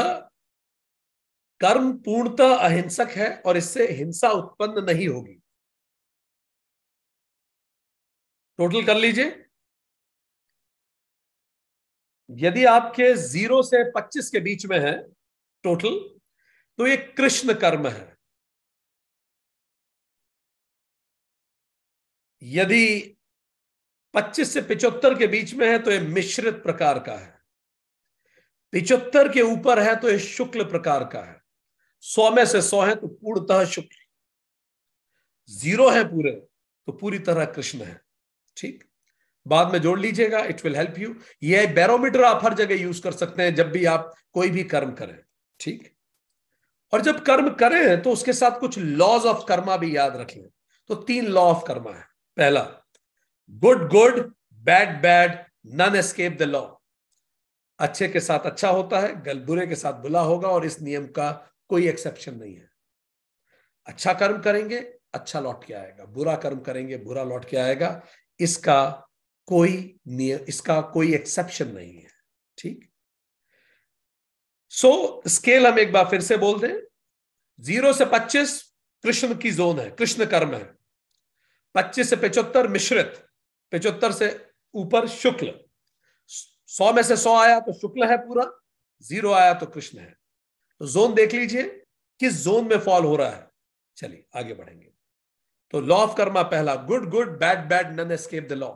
कर्म पूर्णतः अहिंसक है और इससे हिंसा उत्पन्न नहीं होगी टोटल कर लीजिए यदि आपके जीरो से पच्चीस के बीच में है टोटल तो ये कृष्ण कर्म है यदि पच्चीस से पिचहत्तर के बीच में है तो ये मिश्रित प्रकार का है पिचहत्तर के ऊपर है तो ये शुक्ल प्रकार का है सौ में से सौ है तो पूर्णतः शुक्ल जीरो है पूरे तो पूरी तरह कृष्ण है ठीक बाद में जोड़ लीजिएगा इट विल हेल्प यू ये बैरोमीटर आप हर जगह यूज कर सकते हैं जब भी आप कोई भी कर्म करें ठीक और जब कर्म करें तो उसके साथ कुछ लॉज ऑफ कर्मा भी याद रख लें तो तीन लॉ ऑफ कर्मा है पहला good good bad bad none escape the law अच्छे के साथ अच्छा होता है गल बुरे के साथ बुला होगा और इस नियम का कोई एक्सेप्शन नहीं है अच्छा कर्म करेंगे अच्छा लौट के आएगा बुरा कर्म करेंगे बुरा लौट के आएगा इसका कोई नियम इसका कोई एक्सेप्शन नहीं है ठीक सो स्केल हम एक बार फिर से बोल दें जीरो से पच्चीस कृष्ण की जोन है कृष्ण कर्म है पच्चीस से पिचहत्तर मिश्रित पिचहत्तर से ऊपर शुक्ल सौ में से सौ आया तो शुक्ल है पूरा जीरो आया तो कृष्ण है तो जोन देख लीजिए किस जोन में फॉल हो रहा है चलिए आगे बढ़ेंगे तो लॉ ऑफ कर्मा पहला good good bad bad none escape the law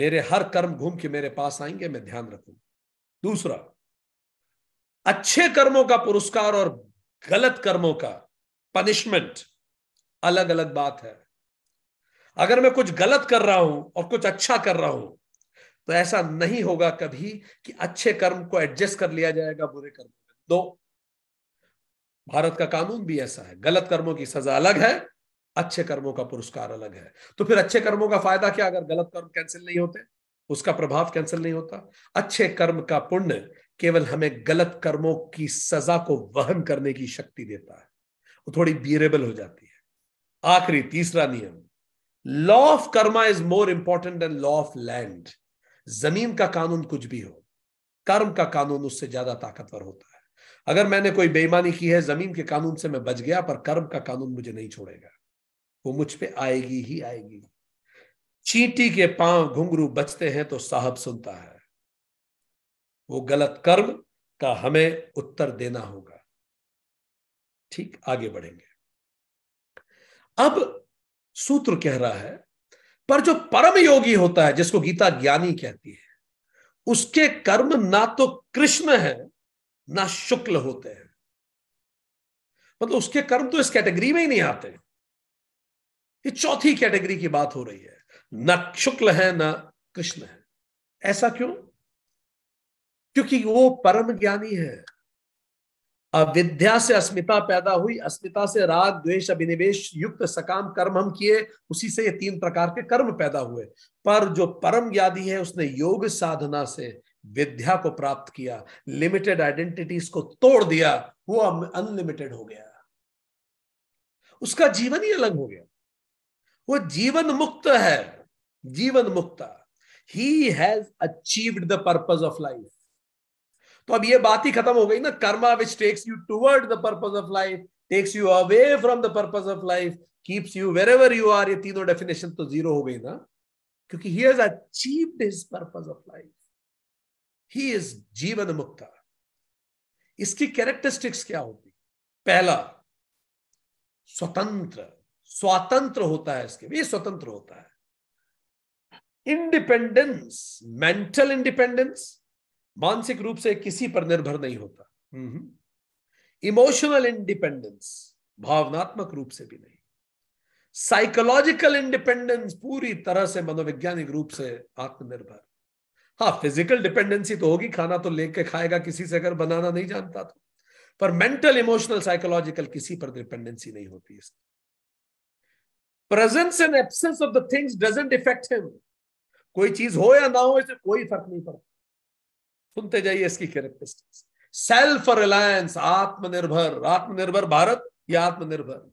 मेरे हर कर्म घूम के मेरे पास आएंगे मैं ध्यान रखूं दूसरा अच्छे कर्मों का पुरस्कार और गलत कर्मों का पनिशमेंट अलग अलग बात है अगर मैं कुछ गलत कर रहा हूं और कुछ अच्छा कर रहा हूं तो ऐसा नहीं होगा कभी कि अच्छे कर्म को एडजस्ट कर लिया जाएगा बुरे कर्म दो भारत का कानून भी ऐसा है गलत कर्मों की सजा अलग है अच्छे कर्मों का पुरस्कार अलग है तो फिर अच्छे कर्मों का फायदा क्या अगर गलत कर्म कैंसिल नहीं होते उसका प्रभाव कैंसिल नहीं होता अच्छे कर्म का पुण्य केवल हमें गलत कर्मों की सजा को वहन करने की शक्ति देता है वो थोड़ी बियरेबल हो जाती है आखिरी तीसरा नियम law of karma is more important than law of land जमीन का कानून कुछ भी हो कर्म का कानून उससे ज्यादा ताकतवर होता है अगर मैंने कोई बेईमानी की है जमीन के कानून से मैं बच गया पर कर्म का कानून मुझे नहीं छोड़ेगा वो मुझ पे आएगी ही आएगी चींटी के पांव घुंघरू बचते हैं तो साहब सुनता है वो गलत कर्म का हमें उत्तर देना होगा ठीक आगे बढ़ेंगे अब सूत्र कह रहा है पर जो परम योगी होता है जिसको गीता ज्ञानी कहती है उसके कर्म ना तो कृष्ण है ना शुक्ल होते हैं मतलब उसके कर्म तो इस कैटेगरी में ही नहीं आते ये चौथी कैटेगरी की बात हो रही है न शुक्ल है न कृष्ण है ऐसा क्यों क्योंकि वो परम ज्ञानी है अविद्या से अस्मिता पैदा हुई अस्मिता से राग द्वेष अभिनिवेश युक्त सकाम कर्म हम किए उसी से ये तीन प्रकार के कर्म पैदा हुए पर जो परम ज्ञानी है उसने योग साधना से विद्या को प्राप्त किया लिमिटेड आइडेंटिटीज को तोड़ दिया वो अनलिमिटेड हो गया उसका जीवन ही अलग हो गया वो जीवन मुक्त है जीवन मुक्त he has achieved the purpose of life तो अब ये बात ही खत्म हो गई ना karma which takes you toward the purpose of life takes you away from the purpose of life keeps you wherever you are ये तीनों डेफिनेशन तो जीरो हो गई ना क्योंकि he has achieved his purpose of life he is jivan mukta इसकी कैरेक्टरिस्टिक्स क्या होती पहला स्वतंत्र स्वतंत्र होता है इसके भी स्वतंत्र होता है इंडिपेंडेंस मेंटल इंडिपेंडेंस मानसिक रूप से किसी पर निर्भर नहीं होता इमोशनल इंडिपेंडेंस भावनात्मक रूप से भी नहीं साइकोलॉजिकल इंडिपेंडेंस पूरी तरह से मनोवैज्ञानिक रूप से आत्मनिर्भर हाँ फिजिकल डिपेंडेंसी तो होगी खाना तो लेके खाएगा किसी से अगर बनाना नहीं जानता तो पर मेंटल इमोशनल साइकोलॉजिकल किसी पर डिपेंडेंसी नहीं होती इसकी presence and absence of the things doesn't effect him कोई चीज हो या ना हो इसे कोई फर्क नहीं पड़ता सुनते जाइए इसकी कैरेक्टरिस्टिक्स सेल्फ रिलायंस आत्मनिर्भर आत्मनिर्भर भारत या आत्मनिर्भर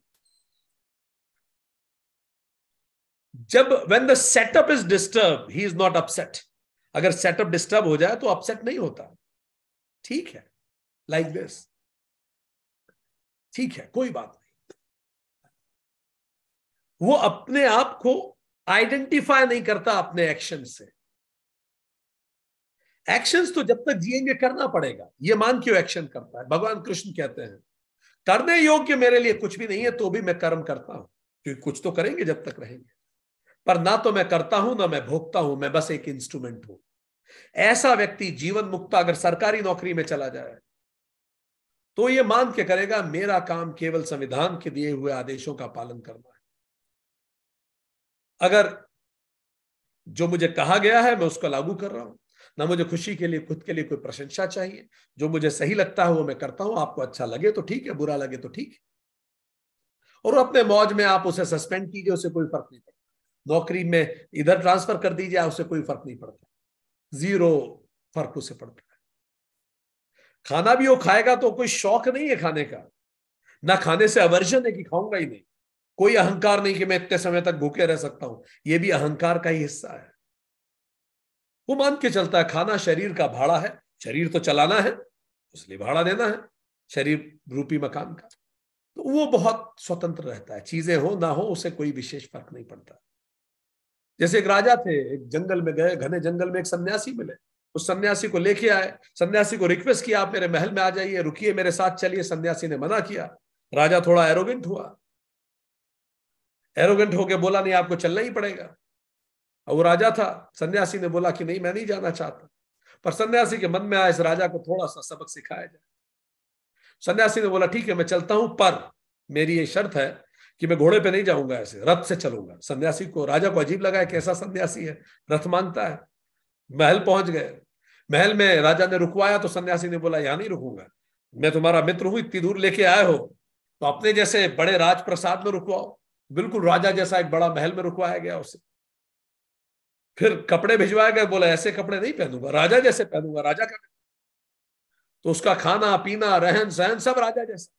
जब when the setup is disturb he is not upset अगर सेटअप डिस्टर्ब हो जाए तो अपसेट नहीं होता ठीक है लाइक दिस ठीक है कोई बात नहीं वो अपने आप को आइडेंटिफाई नहीं करता अपने एक्शन से एक्शंस तो जब तक जिएंगे करना पड़ेगा ये मान क्यों एक्शन करता है भगवान कृष्ण कहते हैं करने योग्य मेरे लिए कुछ भी नहीं है तो भी मैं कर्म करता हूं क्योंकि कुछ तो करेंगे जब तक रहेंगे पर ना तो मैं करता हूं ना मैं भोगता हूं मैं बस एक इंस्ट्रूमेंट हूं ऐसा व्यक्ति जीवन मुक्त अगर सरकारी नौकरी में चला जाए तो यह मान के करेगा मेरा काम केवल संविधान के दिए हुए आदेशों का पालन करना है अगर जो मुझे कहा गया है मैं उसको लागू कर रहा हूं ना मुझे खुशी के लिए खुद के लिए कोई प्रशंसा चाहिए जो मुझे सही लगता है वो मैं करता हूं आपको अच्छा लगे तो ठीक है बुरा लगे तो ठीक है और अपने मौज में आप उसे सस्पेंड कीजिए उसे कोई फर्क नहीं पड़ता नौकरी में इधर ट्रांसफर कर दीजिए उसे कोई फर्क नहीं पड़ता जीरो फर्क उसे पड़ता है खाना भी वो खाएगा तो कोई शौक नहीं है खाने का ना खाने से अवर्जन है कि खाऊंगा ही नहीं कोई अहंकार नहीं कि मैं इतने समय तक भूखे रह सकता हूं यह भी अहंकार का ही हिस्सा है वो मान के चलता है खाना शरीर का भाड़ा है शरीर तो चलाना है उसलिए भाड़ा देना है शरीर रूपी मकान का तो वो बहुत स्वतंत्र रहता है चीजें हो ना हो उसे कोई विशेष फर्क नहीं पड़ता जैसे एक राजा थे एक जंगल में गए घने जंगल में एक सन्यासी मिले उस सन्यासी को लेके आए सन्यासी को रिक्वेस्ट किया आप मेरे महल में आ जाइए रुकिए मेरे साथ चलिए सन्यासी ने मना किया राजा थोड़ा एरोगेंट हुआ एरोगेंट होके बोला नहीं आपको चलना ही पड़ेगा और वो राजा था सन्यासी ने बोला कि नहीं मैं नहीं जाना चाहता पर सन्यासी के मन में आया इस राजा को थोड़ा सा सबक सिखाया जाए सन्यासी ने बोला ठीक है मैं चलता हूं पर मेरी ये शर्त है कि मैं घोड़े पे नहीं जाऊंगा ऐसे रथ से चलूंगा सन्यासी को राजा को अजीब लगा है कैसा सन्यासी है रथ मांगता है महल पहुंच गए महल में राजा ने रुकवाया तो सन्यासी ने बोला यहाँ नहीं रुकूंगा मैं तुम्हारा मित्र हूं इतनी दूर लेके आए हो तो अपने जैसे बड़े राजप्रसाद में रुकवाओ बिल्कुल राजा जैसा एक बड़ा महल में रुकवाया गया उसे फिर कपड़े भिजवाए गए बोला ऐसे कपड़े नहीं पहनूंगा राजा जैसे पहनूंगा राजा का तो उसका खाना पीना रहन सहन सब राजा जैसा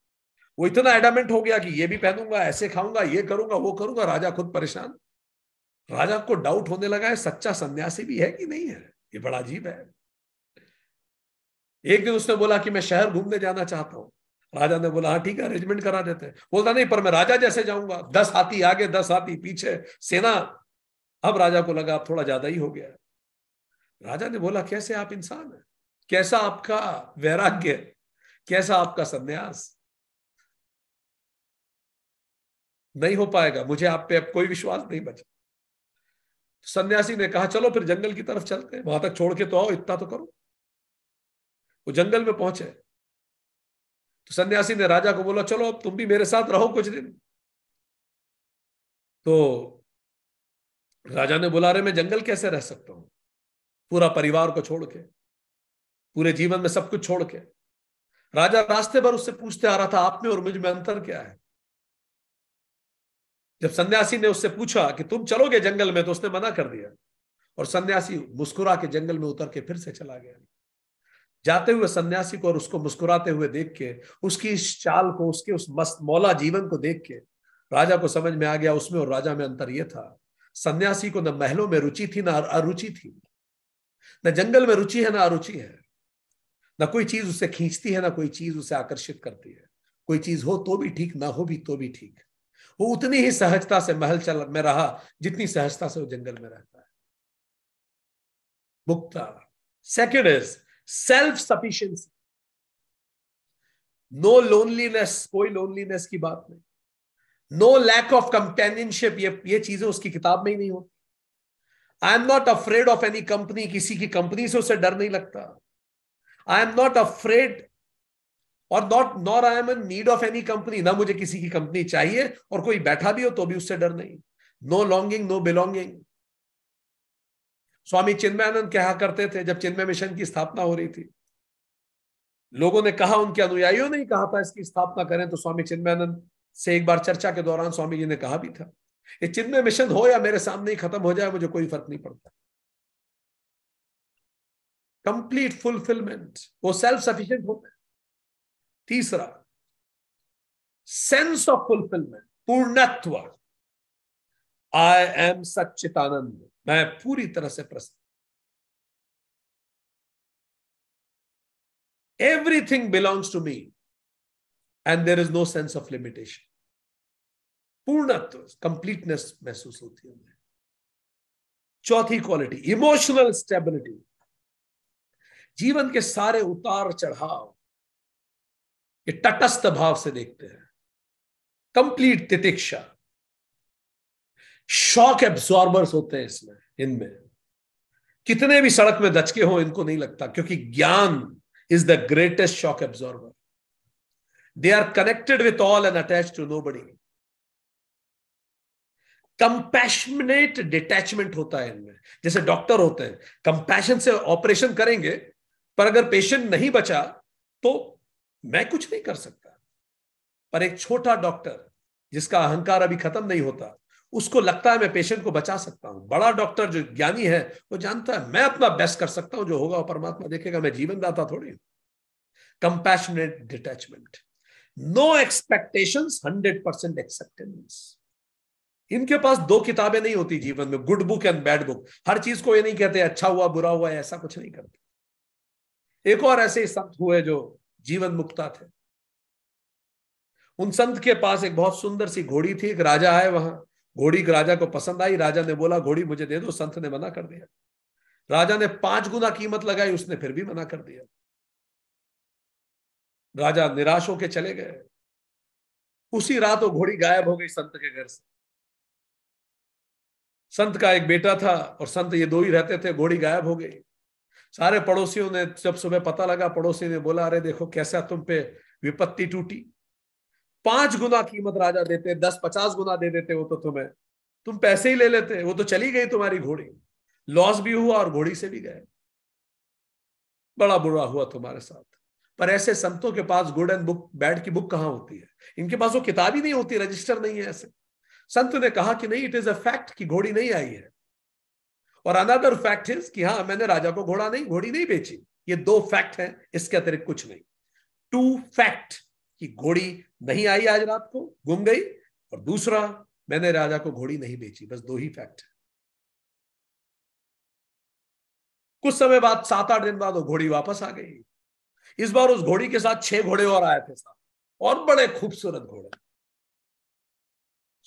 वो इतना एडामेंट हो गया कि ये भी पहनूंगा ऐसे खाऊंगा ये करूंगा वो करूंगा राजा खुद परेशान राजा को डाउट होने लगा है सच्चा सन्यासी भी है कि नहीं है ये बड़ा अजीब है एक दिन उसने बोला कि मैं शहर घूमने जाना चाहता हूं राजा ने बोला हाँ ठीक है अरेंजमेंट करा देते हैं बोलता नहीं पर मैं राजा जैसे जाऊंगा दस हाथी आगे दस हाथी पीछे सेना अब राजा को लगा थोड़ा ज्यादा ही हो गया राजा ने बोला कैसे आप इंसान है कैसा आपका वैराग्य कैसा आपका संन्यास नहीं हो पाएगा मुझे आप पे अब कोई विश्वास नहीं बचा तो सन्यासी ने कहा चलो फिर जंगल की तरफ चलते वहां तक छोड़ के तो आओ इतना तो करो वो जंगल में पहुंचे तो सन्यासी ने राजा को बोला चलो अब तुम भी मेरे साथ रहो कुछ दिन तो राजा ने बोला रहे मैं जंगल कैसे रह सकता हूं पूरा परिवार को छोड़ के पूरे जीवन में सब कुछ छोड़ के राजा रास्ते भर उससे पूछते आ रहा था आप में और मुझ में अंतर क्या है जब सन्यासी ने उससे पूछा कि तुम चलोगे जंगल में तो उसने मना कर दिया और सन्यासी मुस्कुरा के जंगल में उतर के फिर से चला गया जाते हुए सन्यासी को और उसको मुस्कुराते हुए देख के उसकी इस चाल को उसके उस मस्त मौला जीवन को देख के राजा को समझ में आ गया उसमें और राजा में अंतर यह था सन्यासी को न महलों में रुचि थी ना अरुचि थी न जंगल में रुचि है ना अरुचि है न कोई चीज उसे खींचती है ना कोई चीज उसे आकर्षित करती है कोई चीज हो तो भी ठीक ना हो भी तो भी ठीक वो उतनी ही सहजता से महल चल में रहा जितनी सहजता से वो जंगल में रहता है मुक्ता second is self sufficiency no loneliness कोई लोनलीनेस की बात नहीं नो लैक ऑफ कंपेनियनशिप ये ये चीजें उसकी किताब में ही नहीं होती I am not afraid of any company किसी की कंपनी से उसे डर नहीं लगता आई एम नॉट अफ्रेड और not nor I am in need of any company ना मुझे किसी की कंपनी चाहिए और कोई बैठा भी हो तो भी उससे डर नहीं no longing no belonging Swami Chinmayananda कहा करते थे जब चिन्मय मिशन की स्थापना हो रही थी लोगों ने कहा उनके अनुयायियों ने कहा था इसकी स्थापना करें तो स्वामी चिन्मयानंद से एक बार चर्चा के दौरान स्वामी जी ने कहा भी था ये चिन्मय मिशन हो या मेरे सामने ही खत्म हो जाए मुझे कोई फर्क नहीं पड़ता कंप्लीट फुलफिलमेंट वो सेल्फ सफिशियंट होता है तीसरा सेंस ऑफ फुलफिलमेंट पूर्णत्व आई एम सच्चितानंद मैं पूरी तरह से प्रसन्न everything belongs to me and there is no sense of limitation पूर्णत्व कंप्लीटनेस महसूस होती है चौथी क्वालिटी इमोशनल स्टेबिलिटी जीवन के सारे उतार चढ़ाव ये तटस्थ भाव से देखते हैं कंप्लीट तितिक्षा शॉक एब्सॉर्बर्स होते हैं इसमें इनमें कितने भी सड़क में दचके हो इनको नहीं लगता क्योंकि gyan is the greatest shock absorber they are connected with all and attach to nobody compassionate detachment होता है इनमें जैसे डॉक्टर होते हैं कंपैशन से ऑपरेशन करेंगे पर अगर पेशेंट नहीं बचा तो मैं कुछ नहीं कर सकता पर एक छोटा डॉक्टर जिसका अहंकार अभी खत्म नहीं होता उसको लगता है मैं पेशेंट को बचा सकता हूं बड़ा डॉक्टर जो ज्ञानी है वो जानता है मैं अपना बेस्ट कर सकता हूं जो होगा वो परमात्मा देखेगा मैं जीवन दाता थोड़ी हूं compassionate detachment no expectation hundred percent acceptance इनके पास दो किताबें नहीं होती जीवन में good book and bad book हर चीज को ये नहीं कहते अच्छा हुआ बुरा हुआ ऐसा कुछ नहीं करते एक और ऐसे संत हुए जो जीवन मुक्ता थे उन संत के पास एक बहुत सुंदर सी घोड़ी थी एक राजा आए वहां घोड़ी राजा को पसंद आई राजा ने बोला घोड़ी मुझे दे दो संत ने मना कर दिया राजा ने पांच गुना कीमत लगाई उसने फिर भी मना कर दिया राजा निराश होके चले गए उसी रात वो घोड़ी गायब हो गई संत के घर से संत का एक बेटा था और संत ये दो ही रहते थे घोड़ी गायब हो गई सारे पड़ोसियों ने जब सुबह पता लगा पड़ोसी ने बोला अरे देखो कैसा तुम पे विपत्ति टूटी पांच गुना कीमत राजा देते दस पचास गुना दे देते वो तो तुम्हें तुम पैसे ही ले लेते वो तो चली गई तुम्हारी घोड़ी लॉस भी हुआ और घोड़ी से भी गए बड़ा बुरा हुआ तुम्हारे साथ पर ऐसे संतों के पास गुड एंड बुक बैड की बुक कहाँ होती है इनके पास वो किताब ही नहीं होती रजिस्टर नहीं है ऐसे संत ने कहा कि नहीं इट इज अ फैक्ट कि घोड़ी नहीं आई है और अनदर फैक्ट इज कि हाँ मैंने राजा को घोड़ा नहीं घोड़ी नहीं बेची ये दो फैक्ट हैं इसके अतिरिक्त कुछ नहीं टू फैक्ट कि घोड़ी नहीं आई आज रात को गुम गई और दूसरा मैंने राजा को घोड़ी नहीं बेची बस दो ही फैक्ट है कुछ समय बाद सात आठ दिन बाद वो घोड़ी वापस आ गई इस बार उस घोड़ी के साथ छह घोड़े और आए थे साथ और बड़े खूबसूरत घोड़े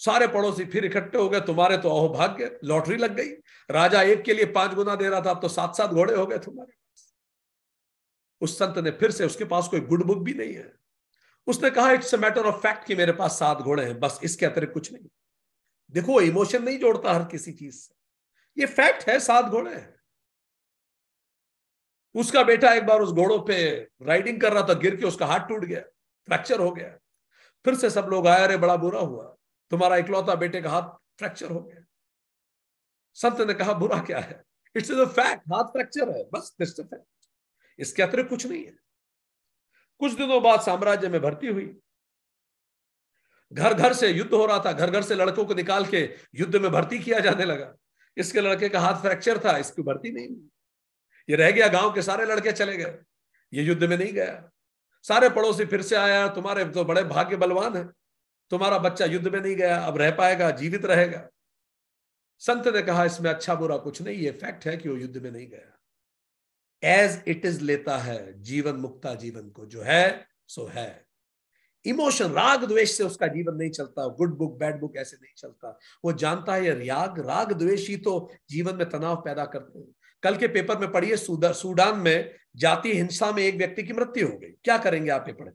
सारे पड़ोसी फिर इकट्ठे हो गए तुम्हारे तो अहो भाग्य लॉटरी लग गई राजा एक के लिए पांच गुना दे रहा था अब तो सात सात घोड़े हो गए तुम्हारे पास उस संत ने फिर से उसके पास कोई गुड बुक भी नहीं है उसने कहा इट्स मैटर ऑफ फैक्ट कि मेरे पास सात घोड़े हैं बस इसके अतिरिक्त कुछ नहीं देखो इमोशन नहीं जोड़ता हर किसी चीज से ये फैक्ट है सात घोड़े हैं उसका बेटा एक बार उस घोड़ों पे राइडिंग कर रहा था गिर के उसका हाथ टूट गया फ्रैक्चर हो गया फिर से सब लोग आए अरे बड़ा बुरा हुआ तुम्हारा इकलौता बेटे का हाथ फ्रैक्चर हो गया संत ने कहा बुरा क्या है इट्स इज अ फैक्ट हाथ फ्रैक्चर है बस दिस फैक्ट इसके अतिरिक्त कुछ नहीं है कुछ दिनों बाद साम्राज्य में भर्ती हुई घर घर से युद्ध हो रहा था घर घर से लड़कों को निकाल के युद्ध में भर्ती किया जाने लगा इसके लड़के का हाथ फ्रैक्चर था इसकी भर्ती नहीं हुई ये रह गया गांव के सारे लड़के चले गए ये युद्ध में नहीं गया सारे पड़ोसी फिर से आया तुम्हारे तो बड़े भाग्य बलवान है तुम्हारा बच्चा युद्ध में नहीं गया अब रह पाएगा जीवित रहेगा संत ने कहा इसमें अच्छा बुरा कुछ नहीं ये फैक्ट है कि वो युद्ध में नहीं गया एज इट इज लेता है जीवन मुक्ता जीवन को जो है सो है इमोशन राग द्वेष से उसका जीवन नहीं चलता गुड बुक बैड बुक ऐसे नहीं चलता वो जानता है राग राग द्वेष ही तो जीवन में तनाव पैदा करते हैं कल के पेपर में पढ़िए सूडान में जाति हिंसा में एक व्यक्ति की मृत्यु हो गई क्या करेंगे आप ये पढ़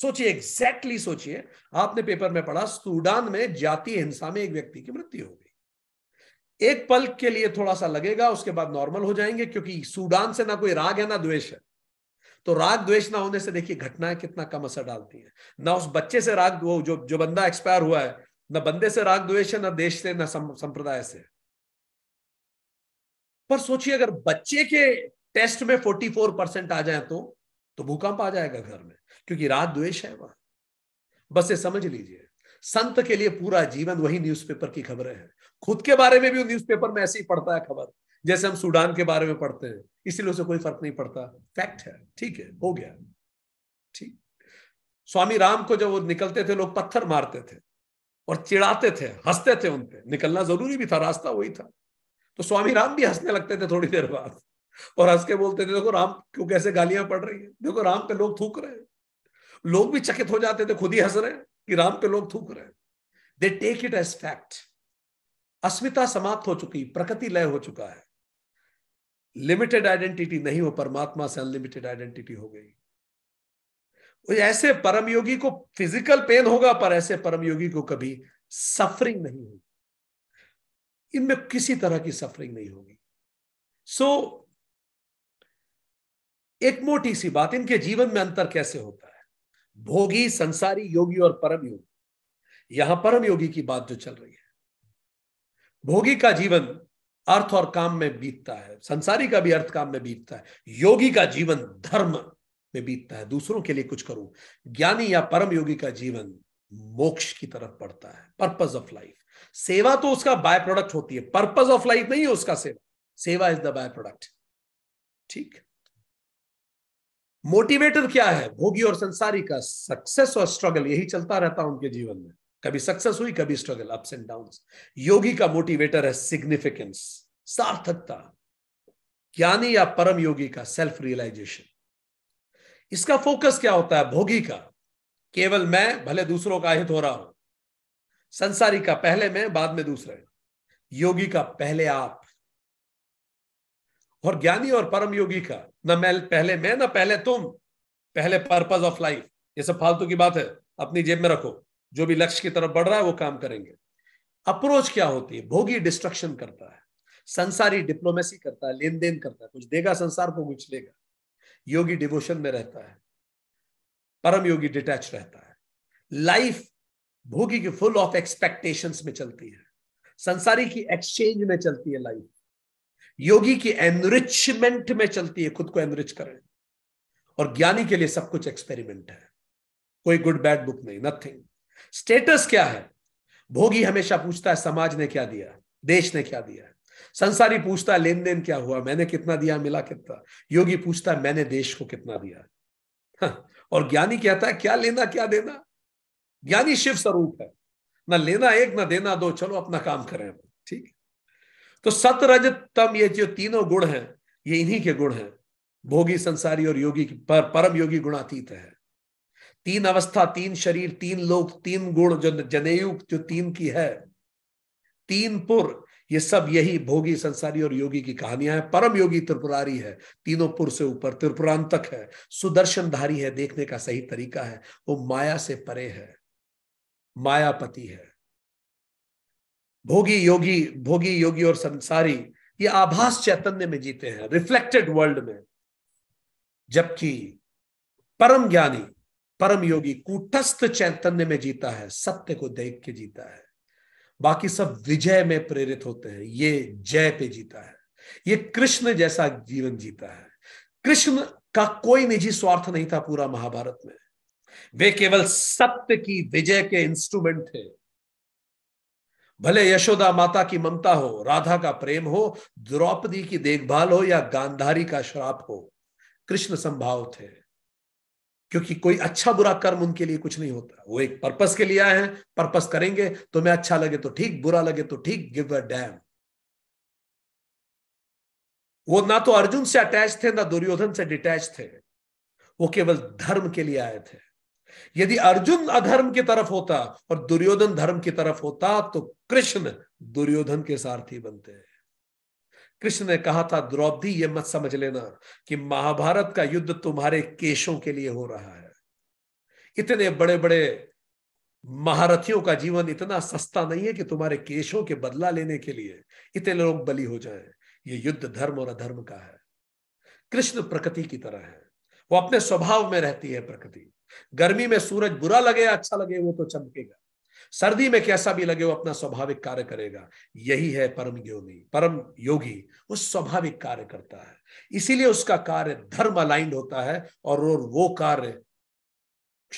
सोचिए एग्जैक्टली सोचिए आपने पेपर में पढ़ा सूडान में जाति हिंसा में एक व्यक्ति की मृत्यु हो गई एक पल के लिए थोड़ा सा लगेगा उसके बाद नॉर्मल हो जाएंगे क्योंकि सूडान से ना कोई राग है ना द्वेष है तो राग द्वेष ना होने से देखिए घटनाएं कितना कम असर डालती है ना उस बच्चे से राग वो जो जो बंदा एक्सपायर हुआ है ना बंदे से राग द्वेष है ना देश से ना संप्रदाय से पर सोचिए अगर बच्चे के टेस्ट में 44 परसेंट आ जाए तो तो भूकंप आ जाएगा घर में क्योंकि रात द्वेष है वहां बस ये समझ लीजिए संत के लिए पूरा जीवन वही न्यूज़पेपर की खबरें हैं खुद के बारे में भी न्यूज़पेपर में ऐसे ही पड़ता है खबर जैसे हम सूडान के बारे में पढ़ते हैं इसीलिए उसे कोई फर्क नहीं पड़ता फैक्ट है ठीक है हो गया ठीक स्वामी राम को जब वो निकलते थे लोग पत्थर मारते थे और चिड़ाते थे हंसते थे उन पर निकलना जरूरी भी था रास्ता वही था तो स्वामी राम भी हंसने लगते थे थोड़ी देर बाद और हंस के बोलते थे देखो राम क्यों कैसे गालियां पड़ रही है देखो राम पे लोग थूक रहे हैं लोग भी चकित हो जाते थे खुद ही हंस रहे कि राम पे लोग थूक रहे they take it as fact अस्मिता समाप्त हो चुकी प्रकृति लय हो चुका है लिमिटेड आइडेंटिटी नहीं हो परमात्मा से अनलिमिटेड आइडेंटिटी हो गई ऐसे परम योगी को फिजिकल पेन होगा पर ऐसे परम योगी को कभी सफरिंग नहीं होगी इनमें किसी तरह की सफरिंग नहीं होगी सो so, एक मोटी सी बात इनके जीवन में अंतर कैसे होता है भोगी संसारी योगी और परम योगी यहां परम योगी की बात जो चल रही है भोगी का जीवन अर्थ और काम में बीतता है संसारी का भी अर्थ काम में बीतता है योगी का जीवन धर्म में बीतता है दूसरों के लिए कुछ करूं ज्ञानी या परम योगी का जीवन मोक्ष की तरफ बढ़ता है पर्पज ऑफ लाइफ सेवा तो उसका बाय प्रोडक्ट होती है पर्पज ऑफ लाइफ नहीं है उसका सेवा seva is the byproduct ठीक मोटिवेटर क्या है भोगी और संसारी का सक्सेस और स्ट्रगल यही चलता रहता है उनके जीवन में कभी सक्सेस हुई कभी स्ट्रगल अप्स एंड डाउन योगी का मोटिवेटर है सिग्निफिकेंस सार्थकता ज्ञानी या परम योगी का सेल्फ रियलाइजेशन इसका फोकस क्या होता है भोगी का केवल मैं भले दूसरों का हित हो रहा हूं संसारी का पहले मैं बाद में दूसरे योगी का पहले आप और ज्ञानी और परम योगी का ना मैं पहले मैं ना पहले तुम पहले पर्पज ऑफ लाइफ ये सब फालतू की बात है अपनी जेब में रखो जो भी लक्ष्य की तरफ बढ़ रहा है वो काम करेंगे अप्रोच क्या होती है भोगी डिस्ट्रक्शन करता है संसारी डिप्लोमेसी करता है लेन देन करता है कुछ देगा संसार को कुछ लेगा योगी डिवोशन में रहता है परम योगी डिटैच रहता है लाइफ भोगी की फुल ऑफ एक्सपेक्टेशंस में चलती है संसारी की एक्सचेंज में चलती है लाइफ योगी की एनरिचमेंट में चलती है खुद को एनरिच करें और ज्ञानी के लिए सब कुछ एक्सपेरिमेंट है कोई गुड बैड बुक नहीं नथिंग स्टेटस क्या है भोगी हमेशा पूछता है समाज ने क्या दिया देश ने क्या दिया संसारी पूछता है लेन देन क्या हुआ मैंने कितना दिया मिला कितना योगी पूछता है मैंने देश को कितना दिया हाँ, और ज्ञानी कहता है क्या लेना क्या देना ज्ञानी शिव स्वरूप है ना लेना एक ना देना दो चलो अपना काम करें तो सत तम ये जो तीनों गुण हैं ये इन्हीं के गुण हैं भोगी संसारी और योगी पर परम योगी गुणातीत है तीन अवस्था तीन शरीर तीन लोक तीन गुण जो जनेयु जो तीन की है तीन पुर ये सब यही भोगी संसारी और योगी की कहानियां हैं परम योगी त्रिपुरारी है तीनों पुर से ऊपर त्रिपुरांतक है सुदर्शनधारी है देखने का सही तरीका है वो माया से परे है मायापति है भोगी योगी भोगी योगी और संसारी ये आभास चैतन्य में जीते हैं रिफ्लेक्टेड वर्ल्ड में जबकि परम ज्ञानी परम योगी कूटस्थ चैतन्य में जीता है सत्य को देख के जीता है बाकी सब विजय में प्रेरित होते हैं ये जय पे जीता है ये कृष्ण जैसा जीवन जीता है कृष्ण का कोई निजी स्वार्थ नहीं था पूरा महाभारत में वे केवल सत्य की विजय के इंस्ट्रूमेंट थे भले यशोदा माता की ममता हो राधा का प्रेम हो द्रौपदी की देखभाल हो या गांधारी का श्राप हो कृष्ण संभाव थे क्योंकि कोई अच्छा बुरा कर्म उनके लिए कुछ नहीं होता वो एक पर्पस के लिए आए हैं पर्पस करेंगे तुम्हें अच्छा लगे तो ठीक बुरा लगे तो ठीक गिव अ डैम वो ना तो अर्जुन से अटैच थे ना दुर्योधन से डिटैच थे वो केवल धर्म के लिए आए थे यदि अर्जुन अधर्म की तरफ होता और दुर्योधन धर्म की तरफ होता तो कृष्ण दुर्योधन के सारथी बनते हैं कृष्ण ने कहा था द्रौपदी ये मत समझ लेना कि महाभारत का युद्ध तुम्हारे केशों के लिए हो रहा है इतने बड़े बड़े महारथियों का जीवन इतना सस्ता नहीं है कि तुम्हारे केशों के बदला लेने के लिए इतने लोग बलि हो जाए ये युद्ध धर्म और अधर्म का है कृष्ण प्रकृति की तरह है वो अपने स्वभाव में रहती है प्रकृति गर्मी में सूरज बुरा लगे अच्छा लगे वो तो चमकेगा सर्दी में कैसा भी लगे वो अपना स्वाभाविक कार्य करेगा यही है परम योगी परम योगी वो स्वाभाविक कार्य करता है इसीलिए उसका कार्य धर्म अलाइंड होता है और वो कार्य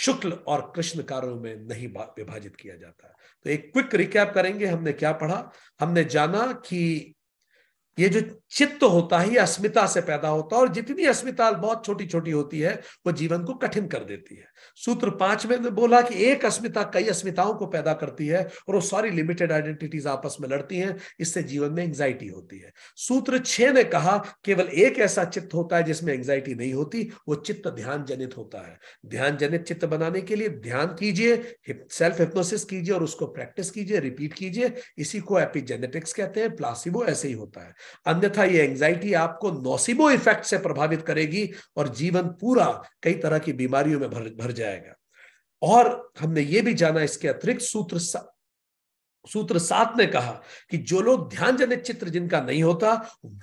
शुक्ल और कृष्ण कार्यों में नहीं विभाजित किया जाता है तो एक क्विक रिकैप करेंगे हमने क्या पढ़ा हमने जाना कि ये जो चित्त तो होता ही अस्मिता से पैदा होता है और जितनी अस्मिता बहुत छोटी छोटी होती है वो जीवन को कठिन कर देती है सूत्र पांच में बोला कि एक अस्मिता कई अस्मिताओं को पैदा करती है और वो सारी लिमिटेड आइडेंटिटीज आपस में लड़ती हैं इससे जीवन में एंग्जाइटी होती है सूत्र छह ने कहा केवल एक ऐसा चित्त होता है जिसमें एंग्जाइटी नहीं होती वो चित्त ध्यान जनित होता है ध्यान जनित चित्त बनाने के लिए ध्यान कीजिए सेल्फ हिप्नोसिस कीजिए और उसको प्रैक्टिस कीजिए रिपीट कीजिए इसी को एपिजेनेटिक्स कहते हैं प्लासिबो ऐसे ही होता है अन्यथा था ये एंजाइटी आपको नौसिबो इफेक्ट से प्रभावित करेगी और जीवन पूरा कई तरह की बीमारियों में भर भर जाएगा और हमने ये भी जाना इसके अतिरिक्त सूत्र सा, सूत्र सात ने कहा कि जो लोग ध्यान जनित चित्र जिनका नहीं होता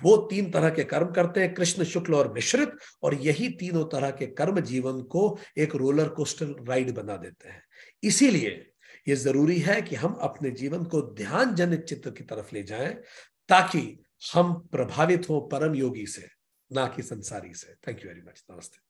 वो तीन तरह के कर्म करते हैं कृष्ण शुक्ल और मिश्रित और यही तीनों तरह के कर्म जीवन को एक रोलर कोस्टर राइड बना देते हैं इसीलिए ये जरूरी है कि हम अपने जीवन को ध्यान जनित चित्र की तरफ ले जाएं ताकि हम प्रभावित हो परम योगी से ना कि संसारी से थैंक यू वेरी मच नमस्ते